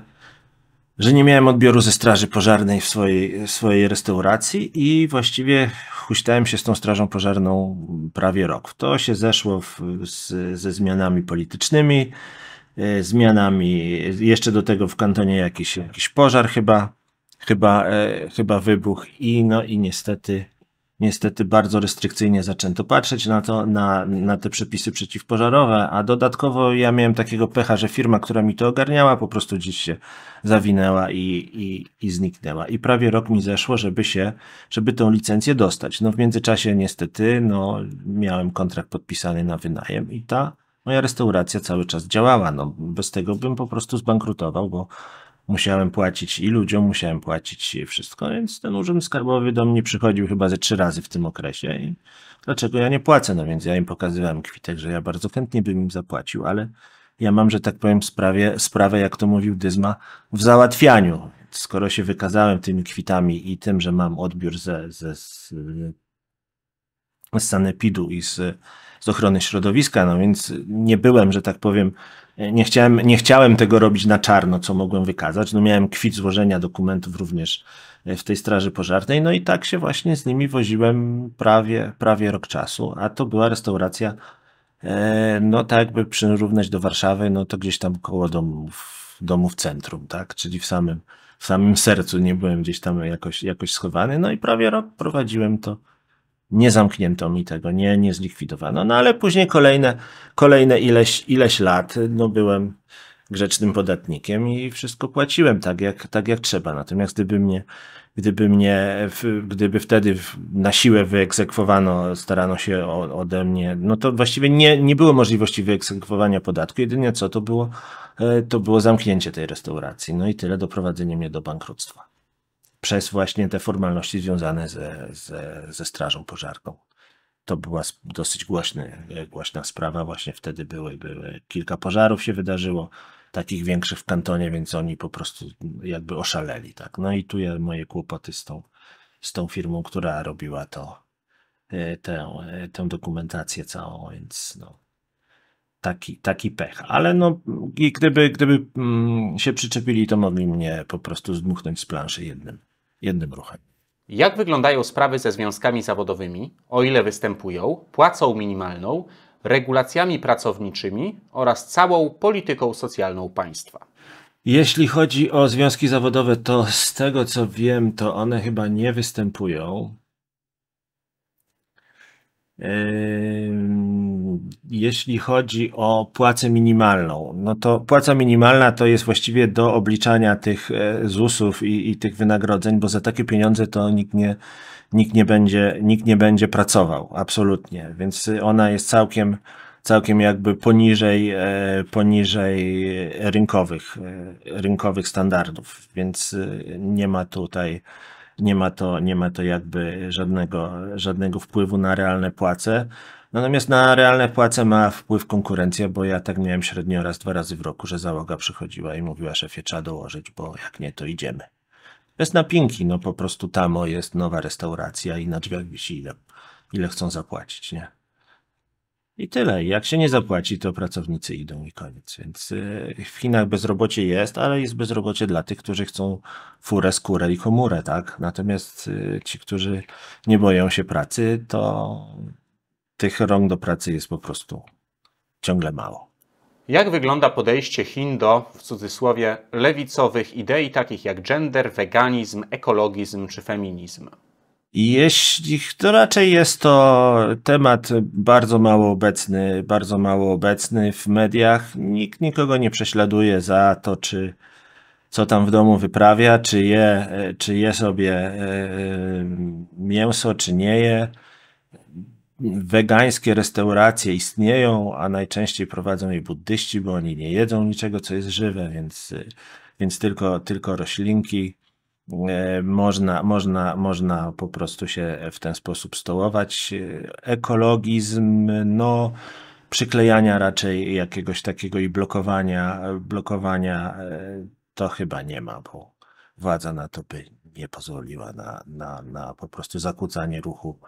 że nie miałem odbioru ze straży pożarnej w swojej, swojej restauracji i właściwie huśtałem się z tą strażą pożarną prawie rok. To się zeszło w, z, ze zmianami politycznymi, e, zmianami, jeszcze do tego w kantonie jakiś, jakiś pożar chyba, chyba, y, chyba wybuch i no i niestety niestety bardzo restrykcyjnie zaczęto patrzeć na, to, na, na te przepisy przeciwpożarowe, a dodatkowo ja miałem takiego pecha, że firma, która mi to ogarniała, po prostu gdzieś się zawinęła i, i, i zniknęła. I prawie rok mi zeszło, żeby się, żeby tą licencję dostać. No w międzyczasie niestety, no miałem kontrakt podpisany na wynajem i ta moja restauracja cały czas działała. No bez tego bym po prostu zbankrutował, bo Musiałem płacić i ludziom, musiałem płacić wszystko, więc ten urząd skarbowy do mnie przychodził chyba ze trzy razy w tym okresie. I dlaczego ja nie płacę? No więc ja im pokazywałem kwitek, że ja bardzo chętnie bym im zapłacił, ale ja mam, że tak powiem, sprawie, sprawę, jak to mówił Dyzma, w załatwianiu. Skoro się wykazałem tymi kwitami i tym, że mam odbiór ze, ze, z, z sanepidu i z, z ochrony środowiska, no więc nie byłem, że tak powiem, E, nie chciałem, nie chciałem tego robić na czarno, co mogłem wykazać. No miałem kwit złożenia dokumentów również e, w tej straży pożarnej, no i tak się właśnie z nimi woziłem prawie, prawie rok czasu, a to była restauracja, e, no tak jakby przyrównać do Warszawy, no to gdzieś tam koło domów, domów centrum, tak, czyli w samym, w samym sercu, nie byłem gdzieś tam jakoś, jakoś schowany, no i prawie rok prowadziłem to, nie zamknięto mi tego, nie, nie zlikwidowano. No ale później kolejne, kolejne ileś, ileś lat no, byłem grzecznym podatnikiem i wszystko płaciłem tak jak, tak jak trzeba. Natomiast gdyby mnie, gdyby mnie, gdyby wtedy na siłę wyegzekwowano, starano się ode mnie, no to właściwie nie, nie było możliwości wyegzekwowania podatku. Jedynie co to było, e, to było zamknięcie tej restauracji. No i tyle doprowadzenie mnie do bankructwa przez właśnie te formalności związane ze, ze, ze strażą pożarką. To była dosyć głośny, głośna sprawa, właśnie wtedy były, były kilka pożarów się wydarzyło, takich większych w kantonie, więc oni po prostu jakby oszaleli, tak. No i tu ja, moje kłopoty z tą, z tą firmą, która robiła to, e, tę, e, tę dokumentację całą, więc no, taki, taki pech. Ale no, gdyby, gdyby mm, się przyczepili, to mogli mnie po prostu zdmuchnąć z planszy jednym jednym ruchem. Jak wyglądają sprawy ze związkami zawodowymi, o ile występują, płacą minimalną, regulacjami pracowniczymi oraz całą polityką socjalną państwa? Jeśli chodzi o związki zawodowe, to z tego co wiem, to one chyba nie występują. Yy jeśli chodzi o płacę minimalną, no to płaca minimalna to jest właściwie do obliczania tych e, ZUS-ów i, i tych wynagrodzeń, bo za takie pieniądze to nikt nie, nikt nie, będzie, nikt nie będzie pracował, absolutnie. Więc ona jest całkiem, całkiem jakby poniżej, e, poniżej rynkowych, e, rynkowych standardów, więc nie ma tutaj nie ma to, nie ma to jakby żadnego, żadnego wpływu na realne płace. Natomiast na realne płace ma wpływ konkurencja, bo ja tak miałem średnio raz, dwa razy w roku, że załoga przychodziła i mówiła szefie, trzeba dołożyć, bo jak nie, to idziemy. Bez napinki, no po prostu tamo jest nowa restauracja i na drzwiach wisi ile, ile chcą zapłacić, nie? I tyle. Jak się nie zapłaci, to pracownicy idą i koniec. Więc y, w Chinach bezrobocie jest, ale jest bezrobocie dla tych, którzy chcą furę, skórę i komórę, tak? Natomiast y, ci, którzy nie boją się pracy, to tych rąk do pracy jest po prostu ciągle mało. Jak wygląda podejście Chin do, w cudzysłowie, lewicowych idei takich jak gender, weganizm, ekologizm czy feminizm? Jeśli to raczej jest to temat bardzo mało obecny, bardzo mało obecny w mediach, nikt nikogo nie prześladuje za to, czy co tam w domu wyprawia, czy je, e, czy je sobie e, e, mięso, czy nie je wegańskie restauracje istnieją, a najczęściej prowadzą je buddyści, bo oni nie jedzą niczego, co jest żywe, więc, więc tylko, tylko roślinki. E, można, można, można po prostu się w ten sposób stołować. Ekologizm, no, przyklejania raczej jakiegoś takiego i blokowania, blokowania e, to chyba nie ma, bo władza na to by nie pozwoliła na, na, na po prostu zakłócanie ruchu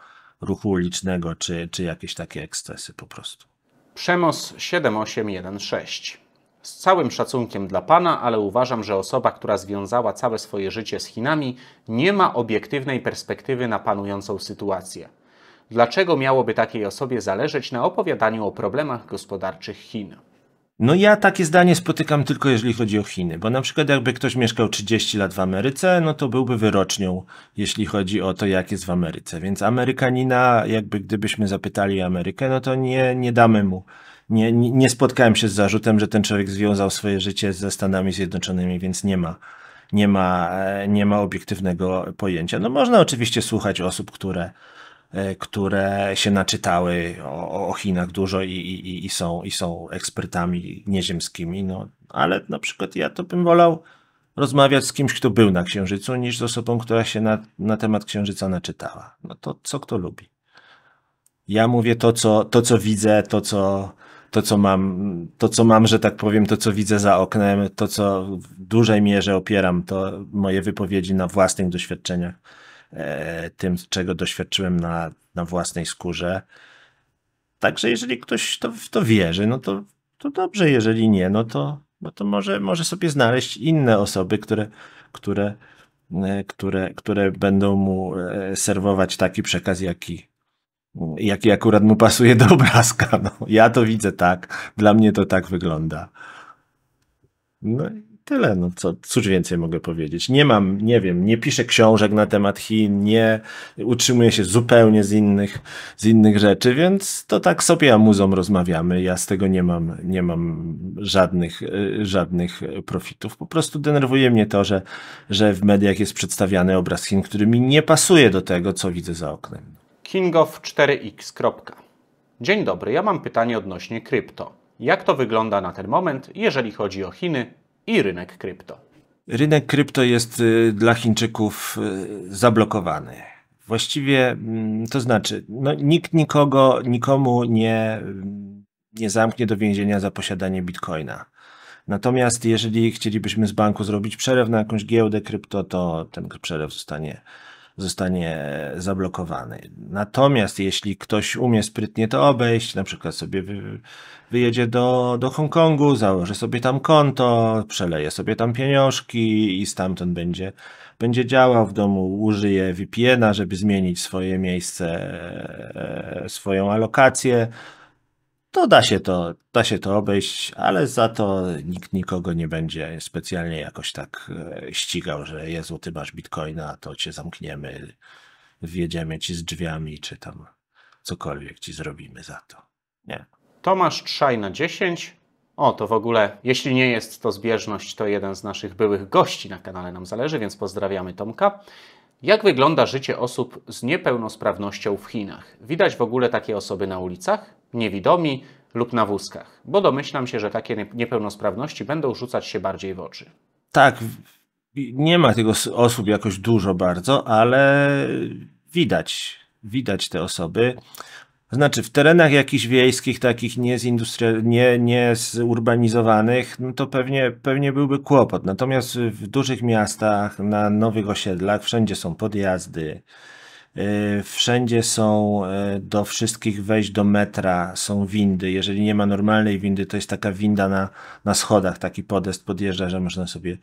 ruchu ulicznego, czy, czy jakieś takie ekscesy po prostu. Przemos 7816. Z całym szacunkiem dla Pana, ale uważam, że osoba, która związała całe swoje życie z Chinami, nie ma obiektywnej perspektywy na panującą sytuację. Dlaczego miałoby takiej osobie zależeć na opowiadaniu o problemach gospodarczych Chin? No ja takie zdanie spotykam tylko jeżeli chodzi o Chiny, bo na przykład jakby ktoś mieszkał 30 lat w Ameryce, no to byłby wyrocznią, jeśli chodzi o to, jak jest w Ameryce. Więc Amerykanina, jakby gdybyśmy zapytali Amerykę, no to nie, nie damy mu. Nie, nie, nie spotkałem się z zarzutem, że ten człowiek związał swoje życie ze Stanami Zjednoczonymi, więc nie ma, nie ma, e, nie ma obiektywnego pojęcia. No można oczywiście słuchać osób, które E, które się naczytały o, o Chinach dużo i, i, i, są, i są ekspertami nieziemskimi, no, ale na przykład ja to bym wolał rozmawiać z kimś, kto był na Księżycu, niż z osobą, która się na, na temat Księżyca naczytała. No to co kto lubi. Ja mówię to, co, to, co widzę, to co, to, co mam, to, co mam, że tak powiem, to, co widzę za oknem, to, co w dużej mierze opieram, to moje wypowiedzi na własnych doświadczeniach E, tym, czego doświadczyłem na, na własnej skórze. Także jeżeli ktoś to, w to wierzy, no to, to dobrze, jeżeli nie, no to, no to może, może sobie znaleźć inne osoby, które, które, e, które, które będą mu e, serwować taki przekaz, jaki, jaki akurat mu pasuje do obrazka. No, ja to widzę tak, dla mnie to tak wygląda. No tyle, no co, cóż więcej mogę powiedzieć. Nie mam, nie wiem, nie piszę książek na temat Chin, nie utrzymuję się zupełnie z innych, z innych rzeczy, więc to tak sobie amuzą rozmawiamy. Ja z tego nie mam, nie mam żadnych, e, żadnych profitów. Po prostu denerwuje mnie to, że, że w mediach jest przedstawiany obraz Chin, który mi nie pasuje do tego, co widzę za oknem. kingof 4X. Dzień dobry, ja mam pytanie odnośnie krypto. Jak to wygląda na ten moment, jeżeli chodzi o Chiny i rynek krypto. Rynek krypto jest y, dla Chińczyków y, zablokowany. Właściwie mm, to znaczy, no, nikt nikogo, nikomu nie, y, nie zamknie do więzienia za posiadanie bitcoina. Natomiast jeżeli chcielibyśmy z banku zrobić przelew na jakąś giełdę krypto, to ten przelew zostanie zostanie zablokowany. Natomiast jeśli ktoś umie sprytnie to obejść, na przykład sobie wyjedzie do, do Hongkongu, założy sobie tam konto, przeleje sobie tam pieniążki i stamtąd będzie, będzie działał w domu, użyje VPN-a, żeby zmienić swoje miejsce, e, e, swoją alokację, to da się to, da się to obejść, ale za to nikt nikogo nie będzie specjalnie jakoś tak e, ścigał, że Jezu, ty masz bitcoina, to cię zamkniemy, wjedziemy ci z drzwiami, czy tam cokolwiek ci zrobimy za to. Nie. Tomasz Trzaj na 10. O, to w ogóle, jeśli nie jest to zbieżność, to jeden z naszych byłych gości na kanale nam zależy, więc pozdrawiamy Tomka. Jak wygląda życie osób z niepełnosprawnością w Chinach? Widać w ogóle takie osoby na ulicach, niewidomi lub na wózkach? Bo domyślam się, że takie niepełnosprawności będą rzucać się bardziej w oczy. Tak, nie ma tych osób jakoś dużo bardzo, ale widać, widać te osoby znaczy w terenach jakichś wiejskich, takich nie, nie, nie zurbanizowanych, no to pewnie, pewnie byłby kłopot. Natomiast w dużych miastach, na nowych osiedlach, wszędzie są podjazdy, y, Wszędzie są y, do wszystkich wejść do metra, są windy. Jeżeli nie ma normalnej windy, to jest taka winda na, na schodach, taki podest podjeżdża, że można sobie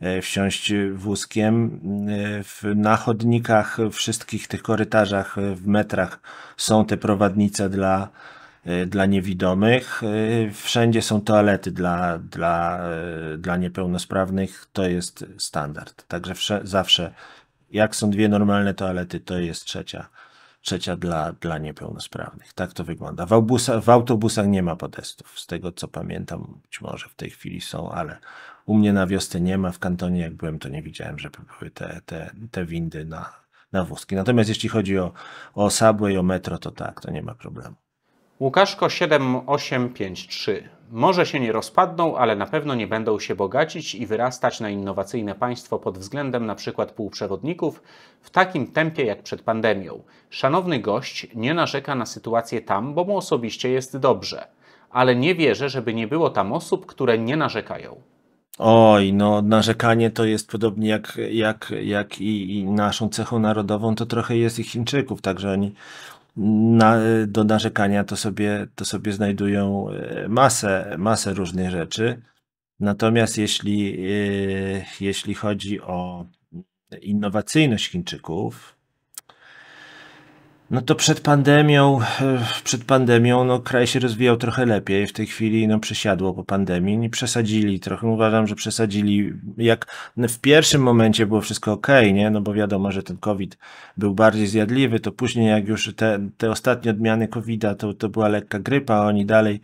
E, wsiąść wózkiem. E, na chodnikach, wszystkich tych korytarzach, e, w metrach są te prowadnice dla, dla niewidomych. Wszędzie są toalety dla, dla, dla niepełnosprawnych. To jest standard. Także zawsze, jak są dwie normalne toalety, to jest trzecia trzecia dla, dla niepełnosprawnych. Tak to wygląda. W, w autobusach nie ma podestów, z tego co pamiętam, być może w tej chwili są, ale u mnie na wiosce nie ma, w kantonie jak byłem, to nie widziałem, żeby były te, te, te windy na, na wózki. Natomiast jeśli chodzi o, o subway, o metro, to tak, to nie ma problemu. Łukaszko 7853. Może się nie rozpadną, ale na pewno nie będą się bogacić i wyrastać na innowacyjne państwo pod względem na przykład półprzewodników w takim tempie jak przed pandemią. Szanowny gość nie narzeka na sytuację tam, bo mu osobiście jest dobrze, ale nie wierzę, żeby nie było tam osób, które nie narzekają. Oj, no narzekanie to jest podobnie jak, jak, jak i, i naszą cechą narodową, to trochę jest i Chińczyków, także oni na, do narzekania to sobie, to sobie znajdują e, masę, masę różnych rzeczy. Natomiast jeśli, e, jeśli chodzi o innowacyjność Chińczyków, no to przed pandemią, e, przed pandemią no, kraj się rozwijał trochę lepiej. W tej chwili no, przesiadło po pandemii. Nie przesadzili trochę. Uważam, że przesadzili. Jak w pierwszym momencie było wszystko ok, nie? No bo wiadomo, że ten COVID był bardziej zjadliwy, to później jak już te, te ostatnie odmiany COVID-a, to, to była lekka grypa, oni dalej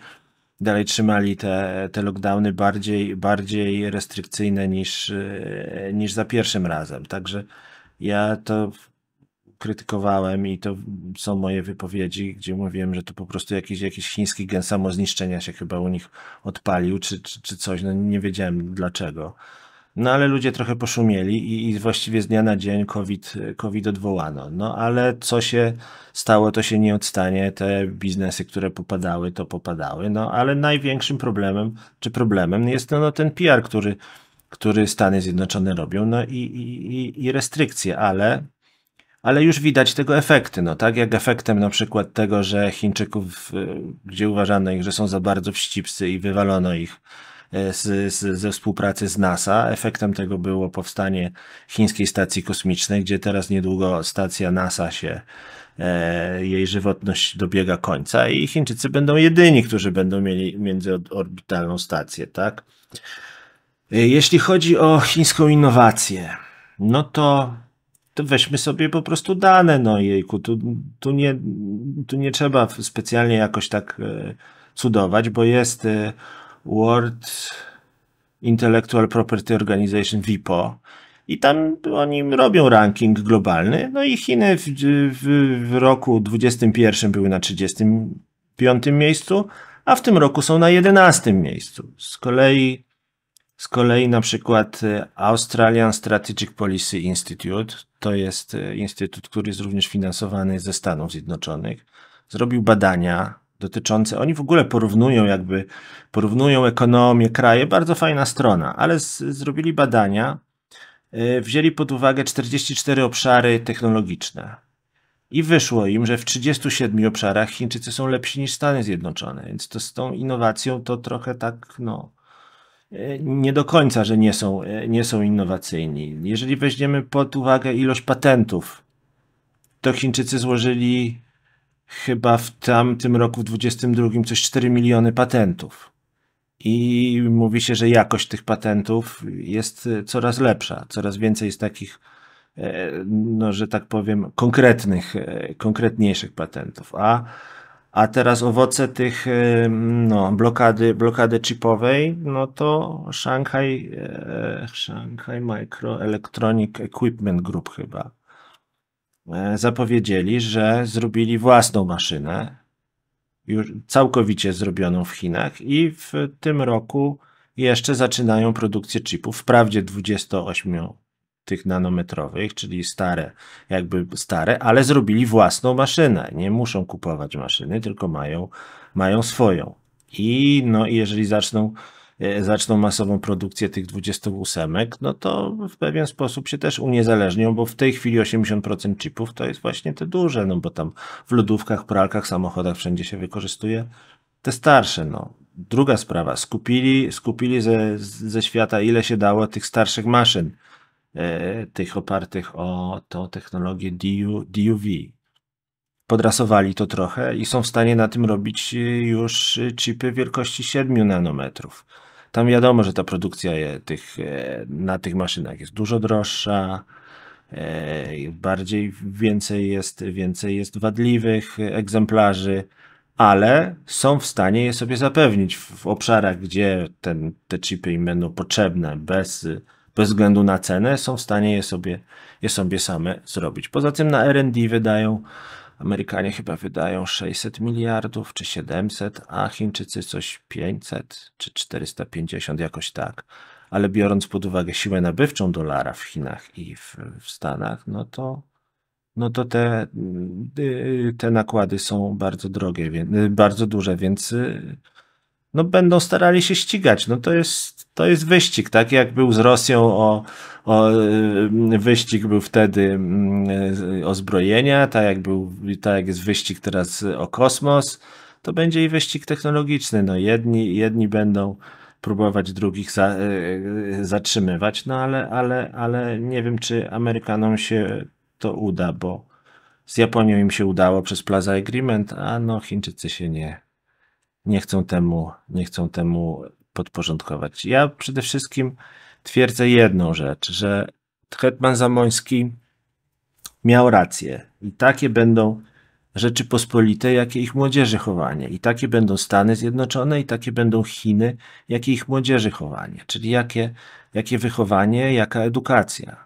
dalej trzymali te, te lockdowny bardziej, bardziej restrykcyjne niż, e, niż za pierwszym razem. Także ja to krytykowałem i to są moje wypowiedzi, gdzie mówiłem, że to po prostu jakiś, jakiś chiński gen samozniszczenia się chyba u nich odpalił, czy, czy, czy coś, no nie wiedziałem dlaczego. No ale ludzie trochę poszumieli i, i właściwie z dnia na dzień COVID, COVID odwołano. No ale co się stało, to się nie odstanie. Te biznesy, które popadały, to popadały. No ale największym problemem, czy problemem jest no, no ten PR, który, który Stany Zjednoczone robią, no i, i, i restrykcje, ale ale już widać tego efekty, no tak jak efektem na przykład tego, że Chińczyków, y, gdzie uważano ich, że są za bardzo wścibscy i wywalono ich y, z, z, ze współpracy z NASA. Efektem tego było powstanie chińskiej stacji kosmicznej, gdzie teraz niedługo stacja NASA się e, jej żywotność dobiega końca i Chińczycy będą jedyni, którzy będą mieli międzyorbitalną stację, tak? E, jeśli chodzi o chińską innowację, no to to weźmy sobie po prostu dane, no jejku, tu, tu, nie, tu nie trzeba specjalnie jakoś tak e, cudować, bo jest e, World Intellectual Property Organization, WIPO, i tam oni robią ranking globalny. No i Chiny w, w, w roku 21 były na 35 miejscu, a w tym roku są na 11 miejscu. Z kolei, z kolei na przykład e, Australian Strategic Policy Institute, to jest e, instytut, który jest również finansowany ze Stanów Zjednoczonych, zrobił badania dotyczące, oni w ogóle porównują jakby, porównują ekonomię, kraje, bardzo fajna strona, ale z, zrobili badania, yy, wzięli pod uwagę 44 obszary technologiczne i wyszło im, że w 37 obszarach Chińczycy są lepsi niż Stany Zjednoczone, więc to z tą innowacją to trochę tak, no, E, nie do końca, że nie są, e, nie są innowacyjni. Jeżeli weźmiemy pod uwagę ilość patentów, to Chińczycy złożyli chyba w tamtym roku, w 2022, coś 4 miliony patentów. I mówi się, że jakość tych patentów jest e, coraz lepsza, coraz więcej jest takich, no, że tak powiem, konkretnych, konkretniejszych patentów. A a teraz owoce tych y, no, blokady, blokady chipowej, no to Shanghai, e, Shanghai Microelectronic Equipment Group chyba e, zapowiedzieli, że zrobili własną maszynę, już całkowicie zrobioną w Chinach i w tym roku jeszcze zaczynają produkcję chipów, wprawdzie 28 tych nanometrowych, czyli stare, jakby stare, ale zrobili własną maszynę. Nie muszą kupować maszyny, tylko mają, mają swoją. I no, jeżeli zaczną, e, zaczną masową produkcję tych 28, no to w pewien sposób się też uniezależnią, bo w tej chwili 80% chipów to jest właśnie te duże, no bo tam w lodówkach, pralkach, samochodach wszędzie się wykorzystuje te starsze, no. Druga sprawa, skupili, skupili ze, ze świata ile się dało tych starszych maszyn E, tych opartych o tą technologię DUV. Podrasowali to trochę i są w stanie na tym robić e, już e, chipy wielkości 7 nanometrów. Tam wiadomo, że ta produkcja tych, na tych maszynach jest dużo droższa, bardziej więcej jest, więcej jest wadliwych egzemplarzy, ale są w stanie je sobie zapewnić w obszarach, gdzie ten, te chipy im będą potrzebne bez bez względu na cenę, są w stanie je sobie, je sobie same zrobić. Poza tym na R&D wydają, Amerykanie chyba wydają 600 miliardów czy 700, a Chińczycy coś 500 czy 450, jakoś tak. Ale biorąc pod uwagę siłę nabywczą dolara w Chinach i w, w Stanach, no to no to te, y, y, te nakłady są bardzo drogie, y, bardzo duże, więc no będą starali się ścigać. No to jest, to jest wyścig, tak jak był z Rosją o, o y, wyścig był wtedy mm, y, o zbrojenia, tak jak był, tak jak jest wyścig teraz o kosmos, to będzie i wyścig technologiczny. No jedni, jedni będą próbować drugich za, y, zatrzymywać, no ale, ale, ale nie wiem, czy Amerykanom się to uda, bo z Japonią im się udało przez Plaza Agreement, a no Chińczycy się nie nie chcą temu, nie chcą temu podporządkować. Ja przede wszystkim twierdzę jedną rzecz, że Hetman Zamoński miał rację i takie będą Rzeczypospolite, jakie ich młodzieży chowanie. I takie będą Stany Zjednoczone, i takie będą Chiny, jakie ich młodzieży chowanie. Czyli jakie, jakie wychowanie, jaka edukacja.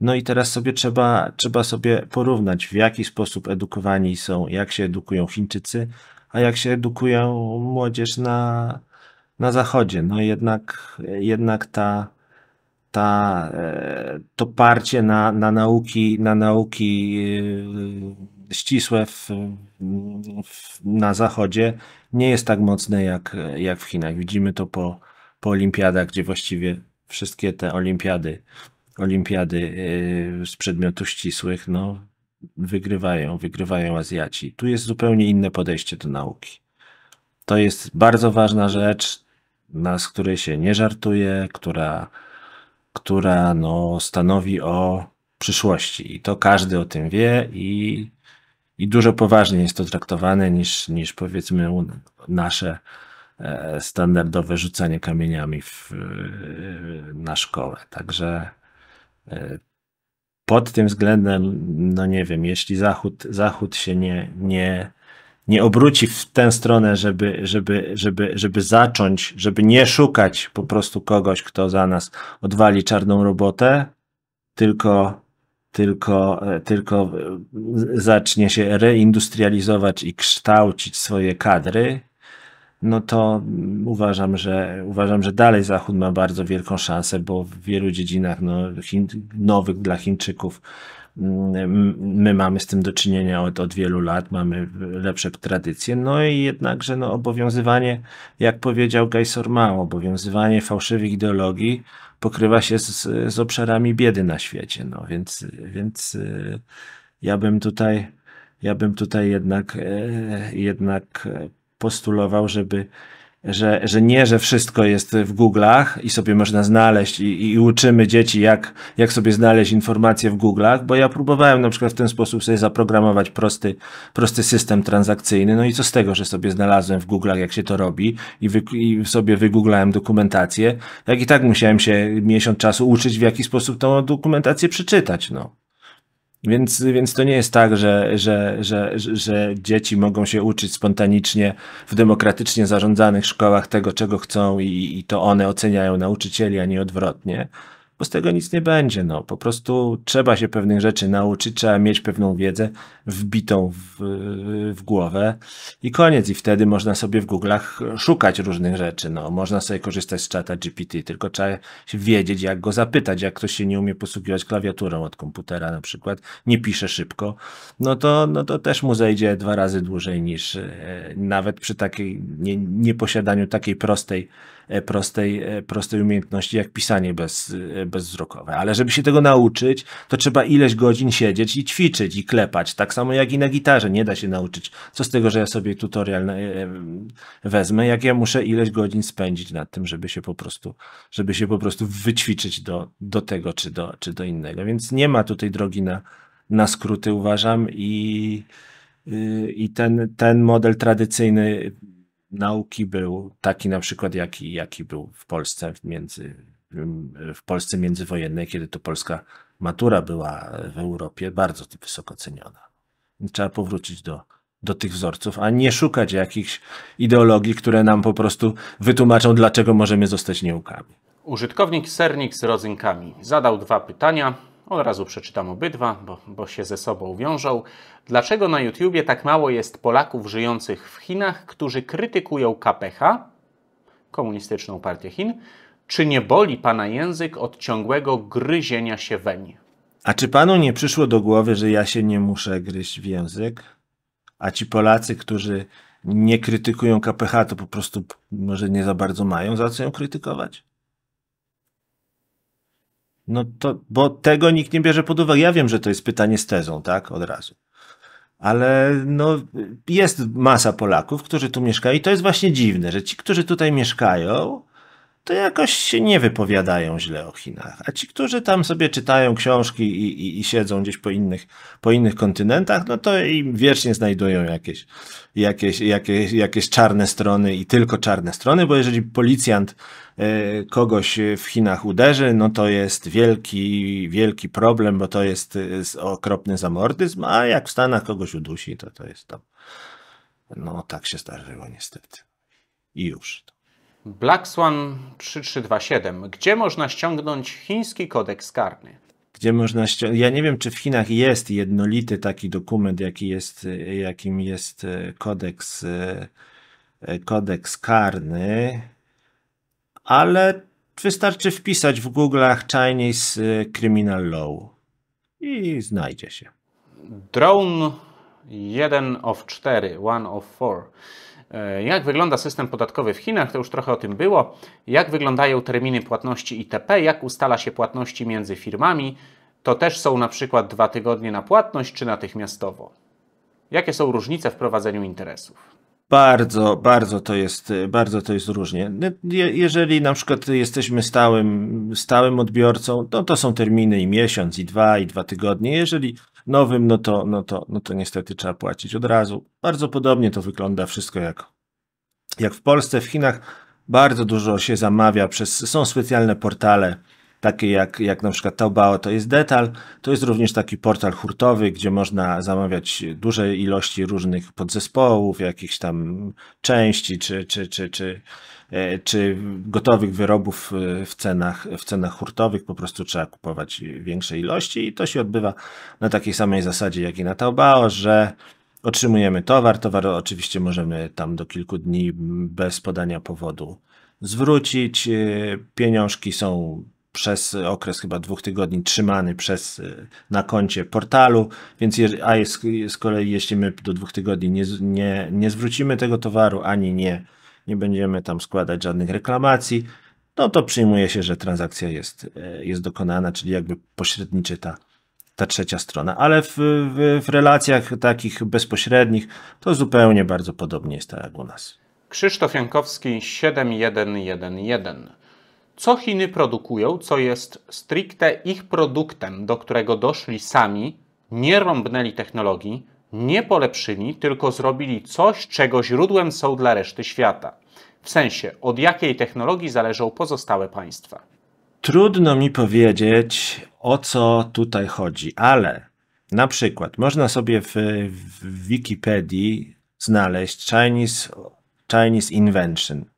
No i teraz sobie trzeba, trzeba sobie porównać, w jaki sposób edukowani są, jak się edukują Chińczycy, a jak się edukuje młodzież na, na zachodzie. No jednak, jednak ta, ta, e, to parcie na, na nauki, na nauki e, ścisłe w, w, na zachodzie nie jest tak mocne jak, jak w Chinach. Widzimy to po, po olimpiadach, gdzie właściwie wszystkie te olimpiady, olimpiady e, z przedmiotów ścisłych, no wygrywają, wygrywają Azjaci. Tu jest zupełnie inne podejście do nauki. To jest bardzo ważna rzecz, na z której się nie żartuje, która, która no, stanowi o przyszłości. I to każdy o tym wie i, i dużo poważniej jest to traktowane niż, niż powiedzmy nasze e, standardowe rzucanie kamieniami w, e, na szkołę. Także e, pod tym względem, no nie wiem, jeśli Zachód, Zachód się nie, nie, nie obróci w tę stronę, żeby, żeby, żeby, żeby zacząć, żeby nie szukać po prostu kogoś, kto za nas odwali czarną robotę, tylko, tylko, e, tylko zacznie się reindustrializować i kształcić swoje kadry, no to uważam, że uważam, że dalej Zachód ma bardzo wielką szansę, bo w wielu dziedzinach no, Chin, nowych dla Chińczyków mm, my mamy z tym do czynienia od, od wielu lat, mamy lepsze tradycje, no i jednakże no, obowiązywanie, jak powiedział Gaisor Mao, obowiązywanie fałszywych ideologii pokrywa się z, z obszarami biedy na świecie, no więc, więc e, ja bym tutaj ja bym tutaj jednak, e, jednak e, postulował, żeby że, że nie, że wszystko jest w Google'ach i sobie można znaleźć i, i, uczymy dzieci, jak, jak sobie znaleźć informacje w Google'ach, bo ja próbowałem na przykład w ten sposób sobie zaprogramować prosty, prosty system transakcyjny, no i co z tego, że sobie znalazłem w Google'ach, jak się to robi i, wy, i sobie wygooglałem dokumentację, jak i tak musiałem się miesiąc czasu uczyć, w jaki sposób tą dokumentację przeczytać, no. Więc, więc to nie jest tak, że, że, że, że dzieci mogą się uczyć spontanicznie w demokratycznie zarządzanych szkołach tego, czego chcą i, i to one oceniają nauczycieli, a nie odwrotnie bo z tego nic nie będzie. No. Po prostu trzeba się pewnych rzeczy nauczyć, trzeba mieć pewną wiedzę wbitą w, w głowę i koniec. I wtedy można sobie w Google'ach szukać różnych rzeczy. No. Można sobie korzystać z czata GPT, tylko trzeba się wiedzieć, jak go zapytać. Jak ktoś się nie umie posługiwać klawiaturą od komputera na przykład, nie pisze szybko, no to, no to też mu zejdzie dwa razy dłużej niż e, nawet przy takiej nie, nieposiadaniu takiej prostej E, prostej, e, prostej umiejętności jak pisanie bez, e, bezwzrokowe. Ale żeby się tego nauczyć, to trzeba ileś godzin siedzieć i ćwiczyć i klepać. Tak samo jak i na gitarze nie da się nauczyć. Co z tego, że ja sobie tutorial wezmę, jak ja muszę ileś godzin spędzić nad tym, żeby się po prostu, żeby się po prostu wyćwiczyć do, do tego czy do, czy do innego. Więc nie ma tutaj drogi na, na skróty, uważam, i, y, i ten, ten model tradycyjny nauki był taki na przykład, jaki, jaki był w Polsce między, w Polsce międzywojennej, kiedy to polska matura była w Europie bardzo wysoko ceniona. Trzeba powrócić do, do tych wzorców, a nie szukać jakichś ideologii, które nam po prostu wytłumaczą, dlaczego możemy zostać nieukami. Użytkownik Sernik z rodzynkami zadał dwa pytania. Od razu przeczytam obydwa, bo, bo się ze sobą wiążą. Dlaczego na YouTubie tak mało jest Polaków żyjących w Chinach, którzy krytykują KPH, Komunistyczną Partię Chin? Czy nie boli pana język od ciągłego gryzienia się weń? A czy panu nie przyszło do głowy, że ja się nie muszę gryźć w język? A ci Polacy, którzy nie krytykują KPH, to po prostu może nie za bardzo mają za co ją krytykować? No to, bo tego nikt nie bierze pod uwagę. Ja wiem, że to jest pytanie z tezą, tak, od razu. Ale no, jest masa Polaków, którzy tu mieszkają i to jest właśnie dziwne, że ci, którzy tutaj mieszkają, to jakoś się nie wypowiadają źle o Chinach. A ci, którzy tam sobie czytają książki i, i, i siedzą gdzieś po innych, po innych kontynentach, no to im wiecznie znajdują jakieś, jakieś, jakieś, jakieś czarne strony i tylko czarne strony, bo jeżeli policjant e, kogoś w Chinach uderzy, no to jest wielki, wielki problem, bo to jest e, okropny zamordyzm, a jak w Stanach kogoś udusi, to to jest tam. No tak się zdarzyło niestety. I już. Black Swan 3327. Gdzie można ściągnąć chiński kodeks karny? Gdzie można ściągnąć? Ja nie wiem, czy w Chinach jest jednolity taki dokument, jaki jest, jakim jest e, kodeks, e, e, kodeks karny, ale wystarczy wpisać w Google'ach Chinese Criminal Law i znajdzie się. Drone 1 of 4, 1 of 4. E, jak wygląda system podatkowy w Chinach, to już trochę o tym było. Jak wyglądają terminy płatności ITP, jak ustala się płatności między firmami, to też są na przykład dwa tygodnie na płatność czy natychmiastowo. Jakie są różnice w prowadzeniu interesów? Bardzo, bardzo to jest, bardzo to jest różnie. Je, jeżeli na przykład jesteśmy stałym, stałym odbiorcą, no to są terminy i miesiąc, i dwa, i dwa tygodnie. Jeżeli nowym, no to, no to, no to niestety trzeba płacić od razu. Bardzo podobnie to wygląda wszystko jak, jak w Polsce, w Chinach. Bardzo dużo się zamawia przez, są specjalne portale, takie jak, jak na przykład Taobao to jest detal, to jest również taki portal hurtowy, gdzie można zamawiać duże ilości różnych podzespołów, jakichś tam części czy, czy, czy, czy, e, czy gotowych wyrobów e, w cenach, w cenach hurtowych, po prostu trzeba kupować większe ilości i to się odbywa na takiej samej zasadzie jak i na Taobao, że otrzymujemy towar, towar oczywiście możemy tam do kilku dni bez podania powodu zwrócić, e, pieniążki są przez okres chyba dwóch tygodni trzymany przez, y, na koncie portalu, więc a jest, z kolei jeśli my do dwóch tygodni nie, nie, nie zwrócimy tego towaru, ani nie, nie będziemy tam składać żadnych reklamacji, no to przyjmuje się, że transakcja jest, y, jest dokonana, czyli jakby pośredniczy ta, ta trzecia strona. Ale w, w, w relacjach takich bezpośrednich to zupełnie bardzo podobnie jest tak jak u nas. Krzysztof Jankowski 7111 co Chiny produkują, co jest stricte ich produktem, do którego doszli sami, nie rąbnęli technologii, nie polepszyli, tylko zrobili coś, czego źródłem są dla reszty świata. W sensie, od jakiej technologii zależą pozostałe państwa. Trudno mi powiedzieć, o co tutaj chodzi, ale na przykład można sobie w, w Wikipedii znaleźć Chinese, Chinese Invention –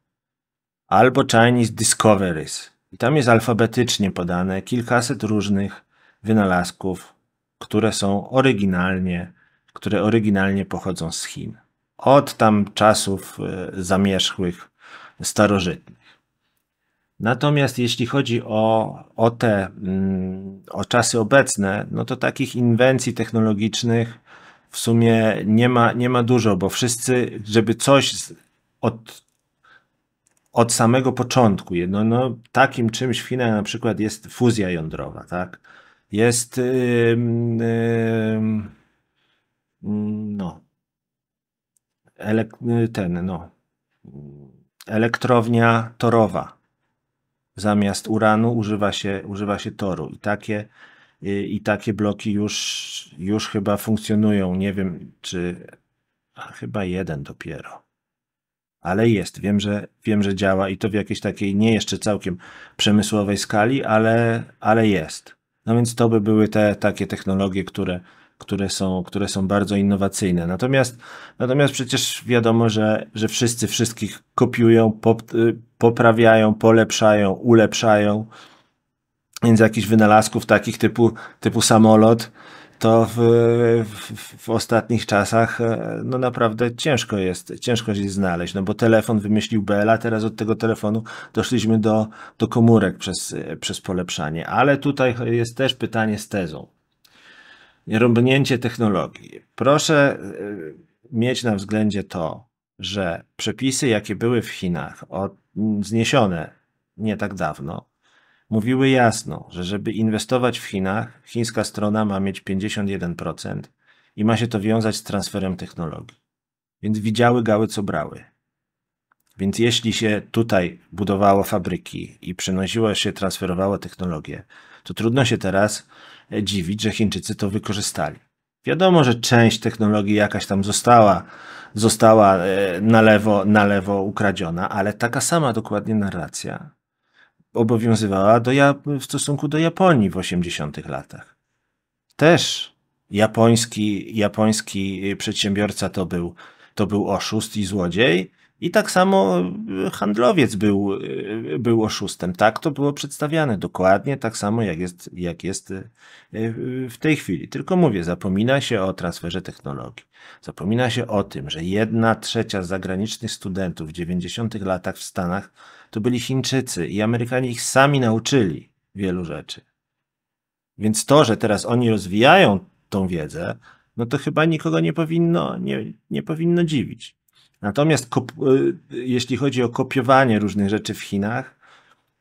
albo Chinese Discoveries. I tam jest alfabetycznie podane kilkaset różnych wynalazków, które są oryginalnie, które oryginalnie pochodzą z Chin. Od tam czasów e, zamierzchłych, starożytnych. Natomiast jeśli chodzi o, o te mm, o czasy obecne, no to takich inwencji technologicznych w sumie nie ma, nie ma dużo, bo wszyscy, żeby coś od od samego początku. No, no, takim czymś w Chinach na przykład jest fuzja jądrowa, tak? Jest yy, yy, no elek, ten no elektrownia torowa. Zamiast uranu używa się, używa się toru i takie yy, i takie bloki już, już chyba funkcjonują. Nie wiem, czy chyba jeden dopiero ale jest. Wiem że, wiem, że działa i to w jakiejś takiej nie jeszcze całkiem przemysłowej skali, ale, ale jest. No więc to by były te takie technologie, które, które, są, które są bardzo innowacyjne. Natomiast, natomiast przecież wiadomo, że, że wszyscy wszystkich kopiują, pop, y, poprawiają, polepszają, ulepszają. Więc jakichś wynalazków takich typu, typu samolot, to w, w, w, ostatnich czasach e, no naprawdę ciężko jest, ciężko się znaleźć, no bo telefon wymyślił Bell, teraz od tego telefonu doszliśmy do, do komórek przez, e, przez polepszanie. Ale tutaj jest też pytanie z tezą. Rąbnięcie technologii. Proszę e, mieć na względzie to, że przepisy, jakie były w Chinach, od, zniesione nie tak dawno, mówiły jasno, że żeby inwestować w Chinach, chińska strona ma mieć 51% i ma się to wiązać z transferem technologii. Więc widziały gały, co brały. Więc jeśli się tutaj budowało fabryki i przenosiło się, transferowało technologię, to trudno się teraz e, dziwić, że Chińczycy to wykorzystali. Wiadomo, że część technologii jakaś tam została, została e, na lewo, na lewo ukradziona, ale taka sama dokładnie narracja obowiązywała do, w stosunku do Japonii w 80 latach. Też japoński, japoński y, przedsiębiorca to był, to był oszust i złodziej, i tak samo y, handlowiec był, y, był oszustem. Tak to było przedstawiane dokładnie, tak samo jak jest, jak jest w tej chwili. Tylko mówię, zapomina się o transferze technologii. Zapomina się o tym, że jedna trzecia zagranicznych studentów w 90 latach w Stanach to byli Chińczycy i Amerykanie ich sami nauczyli wielu rzeczy. Więc to, że teraz oni rozwijają tą wiedzę, no to chyba nikogo nie powinno, nie, nie powinno dziwić. Natomiast y, jeśli chodzi o kopiowanie różnych rzeczy w Chinach,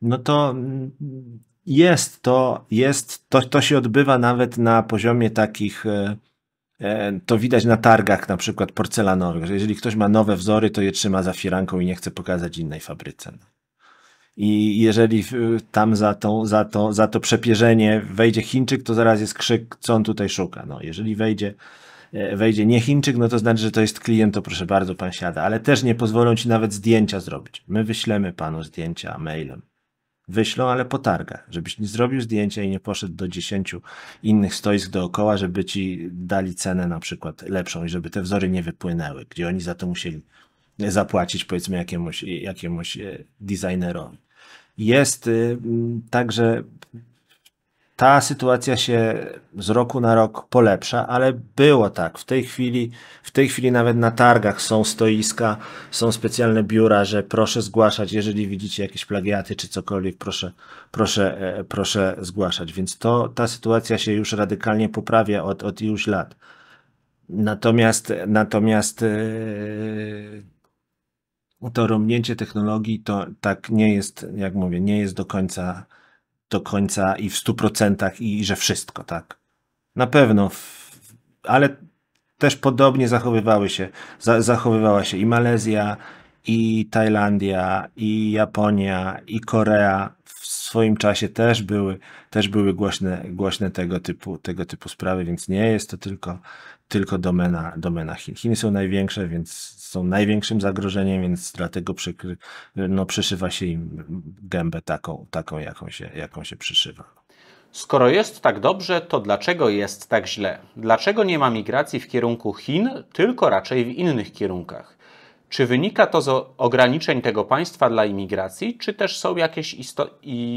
no to jest to, jest to, to się odbywa nawet na poziomie takich, e, e, to widać na targach na przykład porcelanowych, że jeżeli ktoś ma nowe wzory, to je trzyma za firanką i nie chce pokazać innej fabryce. I jeżeli y, tam za, za, to, za to przepierzenie wejdzie Chińczyk, to zaraz jest krzyk, co on tutaj szuka. No, jeżeli wejdzie, e, wejdzie nie Chińczyk, no to znaczy, że to jest klient, to proszę bardzo, pan siada. Ale też nie pozwolą ci nawet zdjęcia zrobić. My wyślemy panu zdjęcia mailem. Wyślą, ale potarga, żebyś nie zrobił zdjęcia i nie poszedł do 10 innych stoisk dookoła, żeby ci dali cenę na przykład lepszą i żeby te wzory nie wypłynęły, gdzie oni za to musieli zapłacić powiedzmy jakiemuś, jakiemuś e, designerowi jest y, także ta sytuacja się z roku na rok polepsza, ale było tak. W tej chwili, w tej chwili nawet na targach są stoiska, są specjalne biura, że proszę zgłaszać, jeżeli widzicie jakieś plagiaty czy cokolwiek, proszę, proszę, e, proszę zgłaszać. Więc to, ta sytuacja się już radykalnie poprawia od, od już lat. Natomiast, natomiast yy, to romnięcie technologii to tak nie jest, jak mówię, nie jest do końca, do końca i w 100% procentach i że wszystko, tak. Na pewno, w, ale też podobnie zachowywały się, za, zachowywała się i Malezja, i Tajlandia, i Japonia, i Korea w swoim czasie też były, też były głośne, głośne tego, typu, tego typu sprawy, więc nie jest to tylko, tylko domena, domena Chin. Chiny są największe, więc są największym zagrożeniem, więc dlatego przykry, no, przyszywa się im gębę taką, taką jaką, się, jaką się przyszywa. Skoro jest tak dobrze, to dlaczego jest tak źle? Dlaczego nie ma migracji w kierunku Chin, tylko raczej w innych kierunkach? Czy wynika to z ograniczeń tego państwa dla imigracji, czy też są jakieś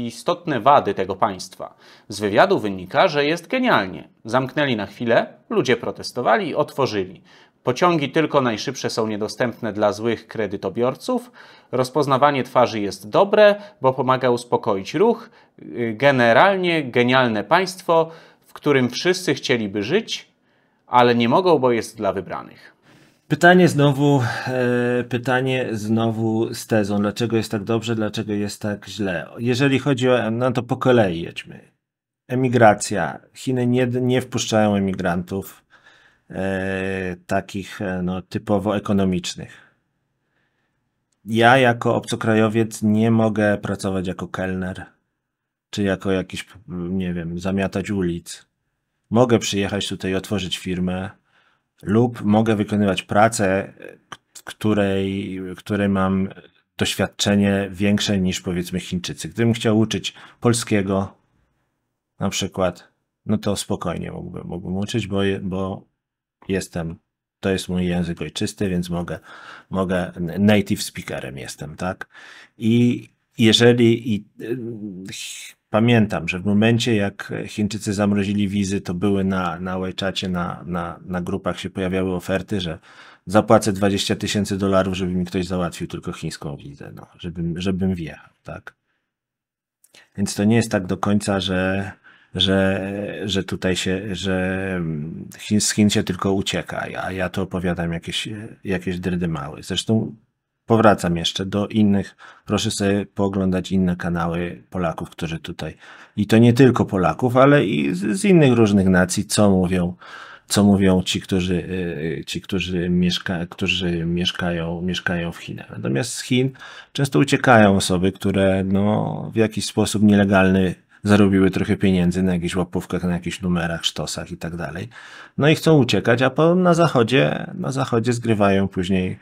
istotne wady tego państwa? Z wywiadu wynika, że jest genialnie. Zamknęli na chwilę, ludzie protestowali otworzyli. Pociągi tylko najszybsze są niedostępne dla złych kredytobiorców. Rozpoznawanie twarzy jest dobre, bo pomaga uspokoić ruch. Generalnie genialne państwo, w którym wszyscy chcieliby żyć, ale nie mogą, bo jest dla wybranych. Pytanie znowu, e, pytanie znowu z tezą, dlaczego jest tak dobrze, dlaczego jest tak źle. Jeżeli chodzi o, no to po kolei jedźmy. Emigracja. Chiny nie, nie wpuszczają emigrantów e, takich e, no, typowo ekonomicznych. Ja jako obcokrajowiec nie mogę pracować jako kelner, czy jako jakiś, nie wiem, zamiatać ulic. Mogę przyjechać tutaj, otworzyć firmę, lub mogę wykonywać pracę, której, której mam doświadczenie większe niż powiedzmy Chińczycy. Gdybym chciał uczyć polskiego na przykład, no to spokojnie mógłbym, mógłbym uczyć, bo, bo jestem, to jest mój język ojczysty, więc mogę, mogę native speakerem jestem, tak? I jeżeli i, Pamiętam, że w momencie jak Chińczycy zamrozili wizy, to były na, na WeChacie, na, na, na grupach się pojawiały oferty, że zapłacę 20 tysięcy dolarów, żeby mi ktoś załatwił tylko chińską wizę, no, żebym, żebym wjechał, tak? Więc to nie jest tak do końca, że, że, że tutaj się, że mm, Chin, z Chin się tylko ucieka, a ja, ja to opowiadam jakieś, jakieś drdy mały. Zresztą powracam jeszcze do innych. Proszę sobie pooglądać inne kanały Polaków, którzy tutaj i to nie tylko Polaków, ale i z, z innych różnych nacji, co mówią, co mówią ci, którzy, y, ci, którzy, mieszka, którzy mieszkają, mieszkają w Chinach. Natomiast z Chin często uciekają osoby, które no, w jakiś sposób nielegalny zarobiły trochę pieniędzy na jakichś łapówkach, na jakichś numerach, sztosach i tak dalej. No i chcą uciekać, a po, na zachodzie, na zachodzie zgrywają później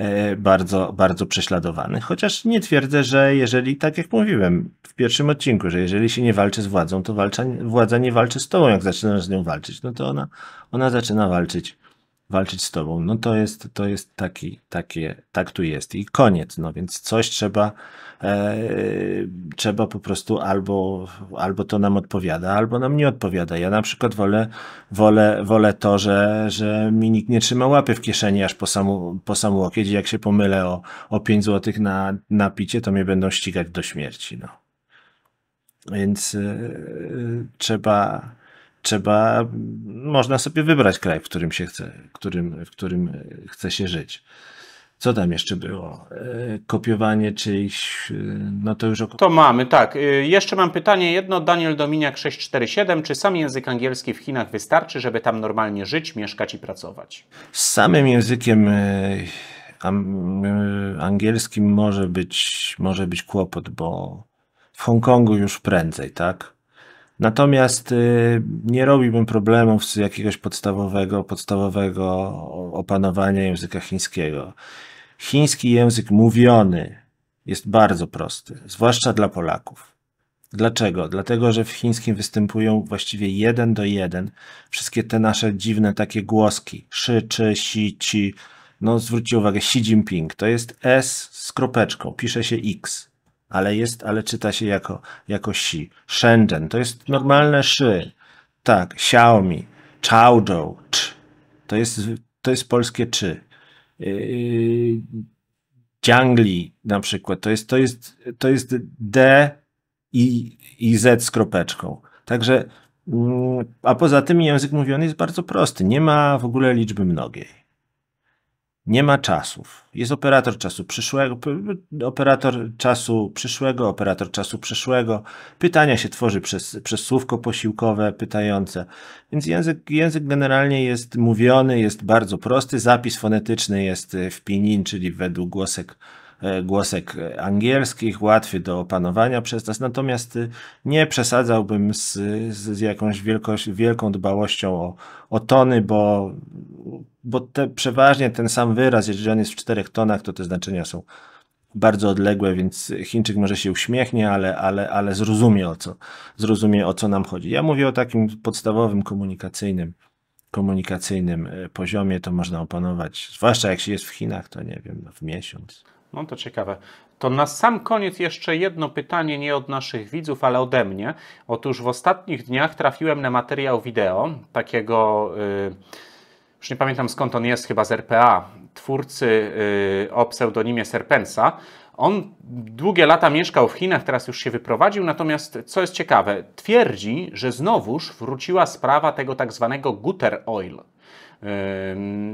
E, bardzo, bardzo prześladowany. Chociaż nie twierdzę, że jeżeli, tak jak mówiłem w pierwszym odcinku, że jeżeli się nie walczy z władzą, to walcza, władza nie walczy z tobą. Jak zaczynasz z nią walczyć, no to ona, ona zaczyna walczyć walczyć z tobą. No to jest, to jest taki, takie, tak tu jest i koniec. No więc coś trzeba, E, trzeba po prostu albo, albo to nam odpowiada, albo nam nie odpowiada. Ja na przykład wolę, wolę, wolę to, że, że mi nikt nie trzyma łapy w kieszeni aż po sam, po sam łokieć i jak się pomylę o, o 5 zł na, na picie, to mnie będą ścigać do śmierci. No. Więc yy, trzeba, trzeba, można sobie wybrać kraj, w którym się chce, którym, w którym e, chce się żyć. Co tam jeszcze było? E, kopiowanie czyjś, e, no to już... To mamy, tak. E, jeszcze mam pytanie jedno. Daniel Dominiak 647. Czy sam język angielski w Chinach wystarczy, żeby tam normalnie żyć, mieszkać i pracować? Z samym językiem angielskim może być, może być kłopot, bo w Hongkongu już prędzej, tak? Natomiast nie robiłbym problemów z jakiegoś podstawowego, podstawowego opanowania języka chińskiego. Chiński język mówiony jest bardzo prosty, zwłaszcza dla Polaków. Dlaczego? Dlatego, że w chińskim występują właściwie jeden do jeden wszystkie te nasze dziwne takie głoski. Szy, czy, si, ci. No zwróćcie uwagę, Xi Jinping to jest S z kropeczką, pisze się X, ale jest, ale czyta się jako, jako si. Shenzhen to jest normalne szy. Tak, Xiaomi, Chaozhou, to jest, to jest polskie czy. Dziangli yy, na przykład, to jest, to jest, to jest D i, i Z z kropeczką. Także, mm, a poza tym język mówiony jest bardzo prosty. Nie ma w ogóle liczby mnogiej nie ma czasów. Jest operator czasu przyszłego, operator czasu przyszłego, operator czasu przyszłego. Pytania się tworzy przez, przez słówko posiłkowe pytające. Więc język, język generalnie jest mówiony, jest bardzo prosty. Zapis fonetyczny jest w pinin, czyli według głosek E, głosek angielskich, łatwy do opanowania przez nas, natomiast y, nie przesadzałbym z, z jakąś wielkość, wielką dbałością o, o tony, bo, bo te, przeważnie ten sam wyraz, jeżeli on jest w czterech tonach, to te znaczenia są bardzo odległe, więc Chińczyk może się uśmiechnie, ale, ale, ale zrozumie, o co, zrozumie o co nam chodzi. Ja mówię o takim podstawowym komunikacyjnym komunikacyjnym e, poziomie to można opanować, zwłaszcza jak się jest w Chinach, to nie wiem, no w miesiąc. No to ciekawe. To na sam koniec jeszcze jedno pytanie, nie od naszych widzów, ale ode mnie. Otóż w ostatnich dniach trafiłem na materiał wideo takiego, y, już nie pamiętam skąd on jest, chyba z RPA, twórcy y, o pseudonimie Serpensa. On długie lata mieszkał w Chinach, teraz już się wyprowadził, natomiast co jest ciekawe, twierdzi, że znowuż wróciła sprawa tego tak zwanego gutter oil –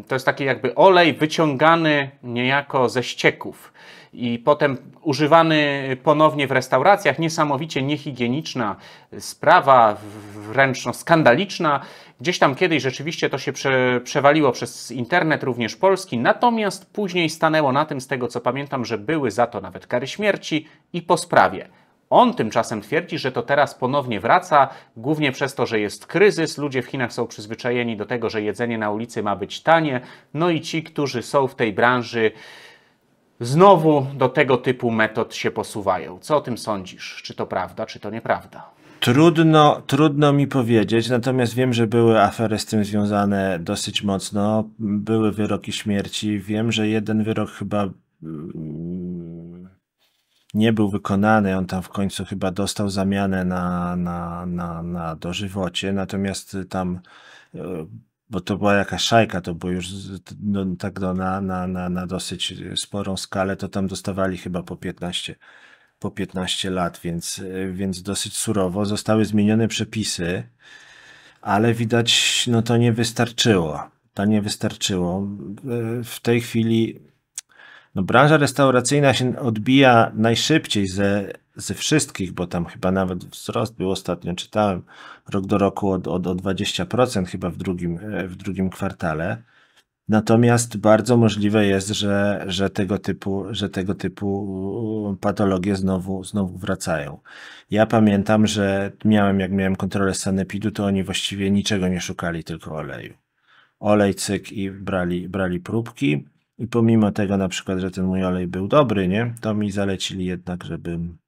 to jest taki jakby olej wyciągany niejako ze ścieków i potem używany ponownie w restauracjach. Niesamowicie niehigieniczna sprawa, wręcz no, skandaliczna. Gdzieś tam kiedyś rzeczywiście to się prze, przewaliło przez internet, również polski, natomiast później stanęło na tym, z tego co pamiętam, że były za to nawet kary śmierci i po sprawie. On tymczasem twierdzi, że to teraz ponownie wraca, głównie przez to, że jest kryzys, ludzie w Chinach są przyzwyczajeni do tego, że jedzenie na ulicy ma być tanie, no i ci, którzy są w tej branży, znowu do tego typu metod się posuwają. Co o tym sądzisz? Czy to prawda, czy to nieprawda? Trudno, trudno mi powiedzieć, natomiast wiem, że były afery z tym związane dosyć mocno. Były wyroki śmierci. Wiem, że jeden wyrok chyba mm, nie był wykonany. On tam w końcu chyba dostał zamianę na, na, na, na dożywocie, natomiast tam e, bo to była jakaś szajka, to było już no, tak no, na, na, na, na dosyć sporą skalę, to tam dostawali chyba po 15, po 15 lat, więc, e, więc dosyć surowo. Zostały zmienione przepisy, ale widać, no to nie wystarczyło. To nie wystarczyło. E, w tej chwili no, branża restauracyjna się odbija najszybciej ze, ze wszystkich, bo tam chyba nawet wzrost był ostatnio, czytałem, rok do roku o, o, o 20% chyba w drugim, e, w drugim kwartale. Natomiast bardzo możliwe jest, że, że, tego, typu, że tego typu patologie znowu, znowu wracają. Ja pamiętam, że miałem, jak miałem kontrolę sanepidu, to oni właściwie niczego nie szukali, tylko oleju. Olej, cyk i brali, brali próbki. I pomimo tego na przykład, że ten mój olej był dobry, nie? To mi zalecili jednak, żebym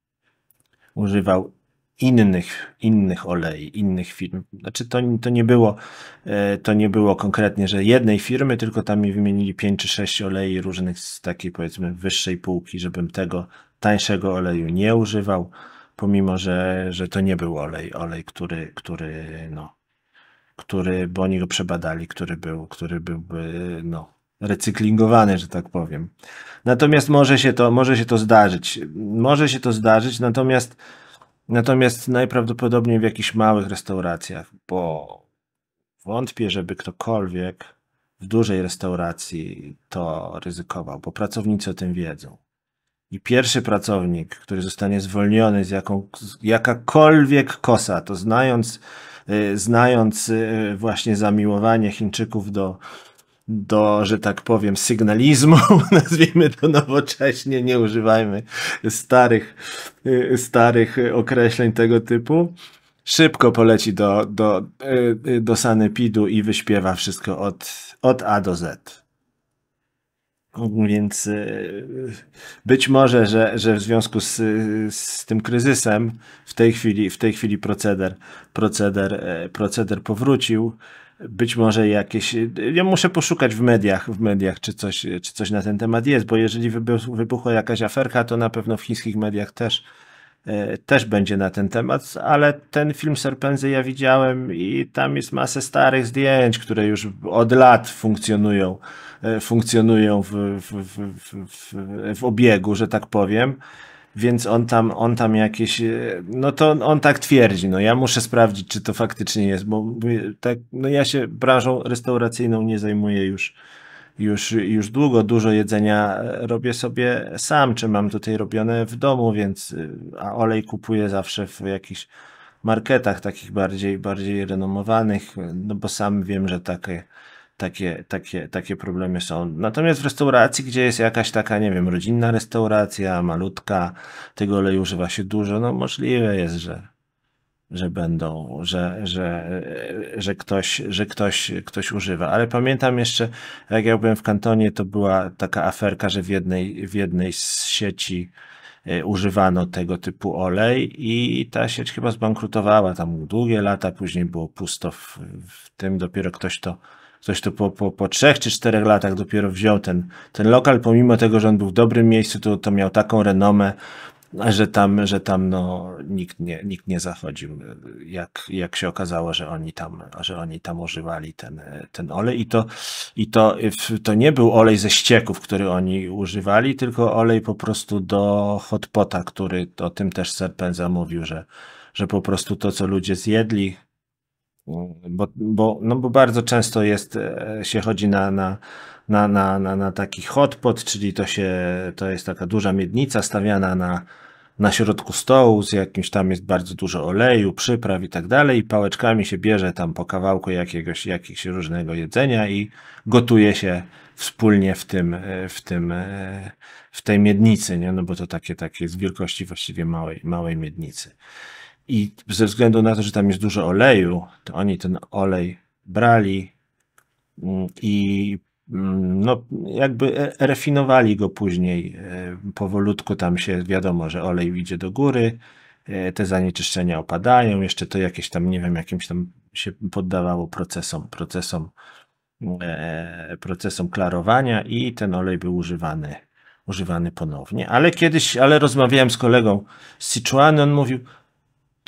używał innych, innych olei, innych firm. Znaczy to, to, nie było, e, to nie było konkretnie, że jednej firmy, tylko tam mi wymienili 5 czy 6 olei różnych z takiej powiedzmy wyższej półki, żebym tego tańszego oleju nie używał, pomimo, że, że to nie był olej, olej, który, który no, który, bo oni go przebadali, który był, który byłby, no, recyklingowany, że tak powiem. Natomiast może się to, może się to zdarzyć. Może się to zdarzyć, natomiast, natomiast najprawdopodobniej w jakichś małych restauracjach, bo wątpię, żeby ktokolwiek w dużej restauracji to ryzykował, bo pracownicy o tym wiedzą. I pierwszy pracownik, który zostanie zwolniony z jaką, z jakakolwiek kosa, to znając, yy, znając yy, właśnie zamiłowanie Chińczyków do, do, że tak powiem, sygnalizmu, nazwijmy to nowocześnie, nie używajmy starych, y, starych określeń tego typu, szybko poleci do, do, y, y, do sanepidu i wyśpiewa wszystko od, od A do Z. Więc być może, że, że w związku z, z tym kryzysem w tej chwili, w tej chwili proceder, proceder, proceder powrócił być może jakieś. Ja muszę poszukać w mediach, w mediach czy, coś, czy coś na ten temat jest, bo jeżeli wybuchła jakaś aferka, to na pewno w chińskich mediach też, e, też będzie na ten temat, ale ten film Serpenzy ja widziałem i tam jest masę starych zdjęć, które już od lat funkcjonują, e, funkcjonują w, w, w, w, w obiegu, że tak powiem więc on tam, on tam jakieś, e, no to on tak twierdzi, no ja muszę sprawdzić, czy to faktycznie jest, bo tak, no ja się branżą restauracyjną nie zajmuję już, już, już długo, dużo jedzenia e, robię sobie sam, czy mam tutaj robione w domu, więc, y, a olej kupuję zawsze w jakichś marketach takich bardziej, bardziej renomowanych, no bo sam wiem, że takie takie, takie, takie problemy są. Natomiast w restauracji, gdzie jest jakaś taka, nie wiem, rodzinna restauracja, malutka, tego oleju używa się dużo, no możliwe jest, że, że będą, że, że, że, ktoś, że ktoś, ktoś używa. Ale pamiętam jeszcze, jak ja byłem w kantonie, to była taka aferka, że w jednej, w jednej z sieci e, używano tego typu olej i ta sieć chyba zbankrutowała. Tam długie lata później było pusto w, w tym, dopiero ktoś to Ktoś tu po, po, po trzech czy czterech latach dopiero wziął ten, ten lokal, pomimo tego, że on był w dobrym miejscu, to, to miał taką renomę, że tam, że tam no, nikt, nie, nikt nie zachodził, jak, jak się okazało, że oni tam, że oni tam używali ten, ten olej. I, to, i to, to nie był olej ze ścieków, który oni używali, tylko olej po prostu do hotpota, który o tym też Serpenza mówił, że, że po prostu to, co ludzie zjedli, bo, bo, no bo bardzo często jest, e, się chodzi na, na, na, na, na, na taki hotpot, czyli to, się, to jest taka duża miednica stawiana na, na środku stołu z jakimś tam jest bardzo dużo oleju, przypraw i tak dalej i pałeczkami się bierze tam po kawałku jakiegoś, jakiegoś różnego jedzenia i gotuje się wspólnie w tym, e, w tym, e, w tej miednicy, nie? no bo to takie, takie z wielkości właściwie małej, małej miednicy. I ze względu na to, że tam jest dużo oleju, to oni ten olej brali mm, i mm, no, jakby e, refinowali go później. E, powolutku tam się wiadomo, że olej idzie do góry, e, te zanieczyszczenia opadają, jeszcze to jakieś tam, nie wiem, jakimś tam się poddawało procesom, procesom, procesom klarowania i ten olej był używany używany ponownie. Ale kiedyś, ale rozmawiałem z kolegą z Sichuan, on mówił,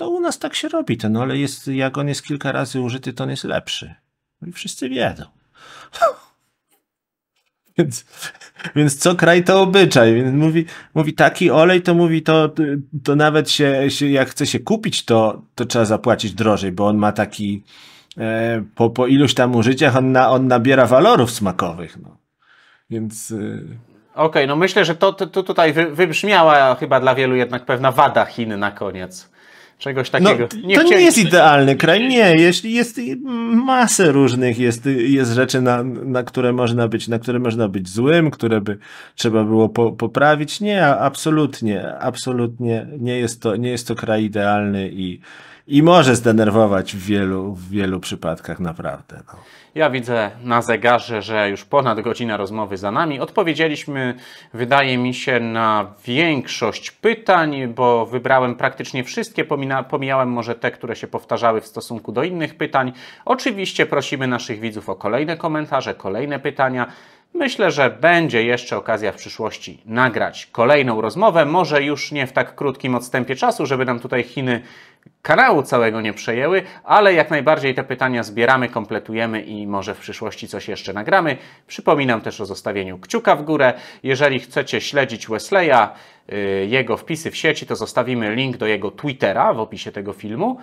to u nas tak się robi ten olej, jest, jak on jest kilka razy użyty, to on jest lepszy. No I wszyscy wiedzą. Więc, więc co kraj to obyczaj. Więc mówi, mówi taki olej, to mówi to, to nawet się, się jak chce się kupić, to, to trzeba zapłacić drożej, bo on ma taki e, po, po iluś tam użyciach on, na, on nabiera walorów smakowych. No. Więc. E... Okej, okay, no myślę, że to, to, to tutaj wybrzmiała chyba dla wielu jednak pewna wada Chin na koniec czegoś no, takiego. No, nie to chcieli... nie jest idealny kraj, nie. Jeśli jest masę różnych jest, jest rzeczy, na, na które można być, na które można być złym, które by trzeba było po, poprawić. Nie, absolutnie, absolutnie nie jest to, nie jest to kraj idealny i i może zdenerwować w wielu, w wielu przypadkach, naprawdę. No. Ja widzę na zegarze, że już ponad godzina rozmowy za nami. Odpowiedzieliśmy, wydaje mi się, na większość pytań, bo wybrałem praktycznie wszystkie. pomijałem może te, które się powtarzały w stosunku do innych pytań. Oczywiście prosimy naszych widzów o kolejne komentarze, kolejne pytania. Myślę, że będzie jeszcze okazja w przyszłości nagrać kolejną rozmowę, może już nie w tak krótkim odstępie czasu, żeby nam tutaj Chiny kanału całego nie przejęły, ale jak najbardziej te pytania zbieramy, kompletujemy i może w przyszłości coś jeszcze nagramy. Przypominam też o zostawieniu kciuka w górę. Jeżeli chcecie śledzić Wesleya, y, jego wpisy w sieci, to zostawimy link do jego Twittera w opisie tego filmu.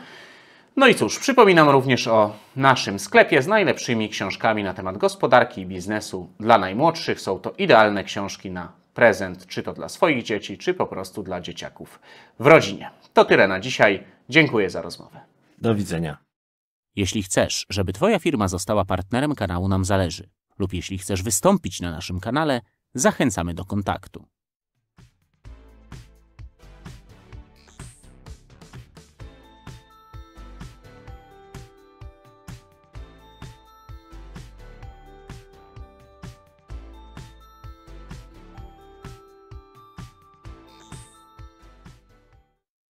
No i cóż, przypominam również o naszym sklepie z najlepszymi książkami na temat gospodarki i biznesu dla najmłodszych. Są to idealne książki na prezent, czy to dla swoich dzieci, czy po prostu dla dzieciaków w rodzinie. To tyle na dzisiaj. Dziękuję za rozmowę. Do widzenia. Jeśli chcesz, żeby Twoja firma została partnerem kanału Nam Zależy, lub jeśli chcesz wystąpić na naszym kanale, zachęcamy do kontaktu.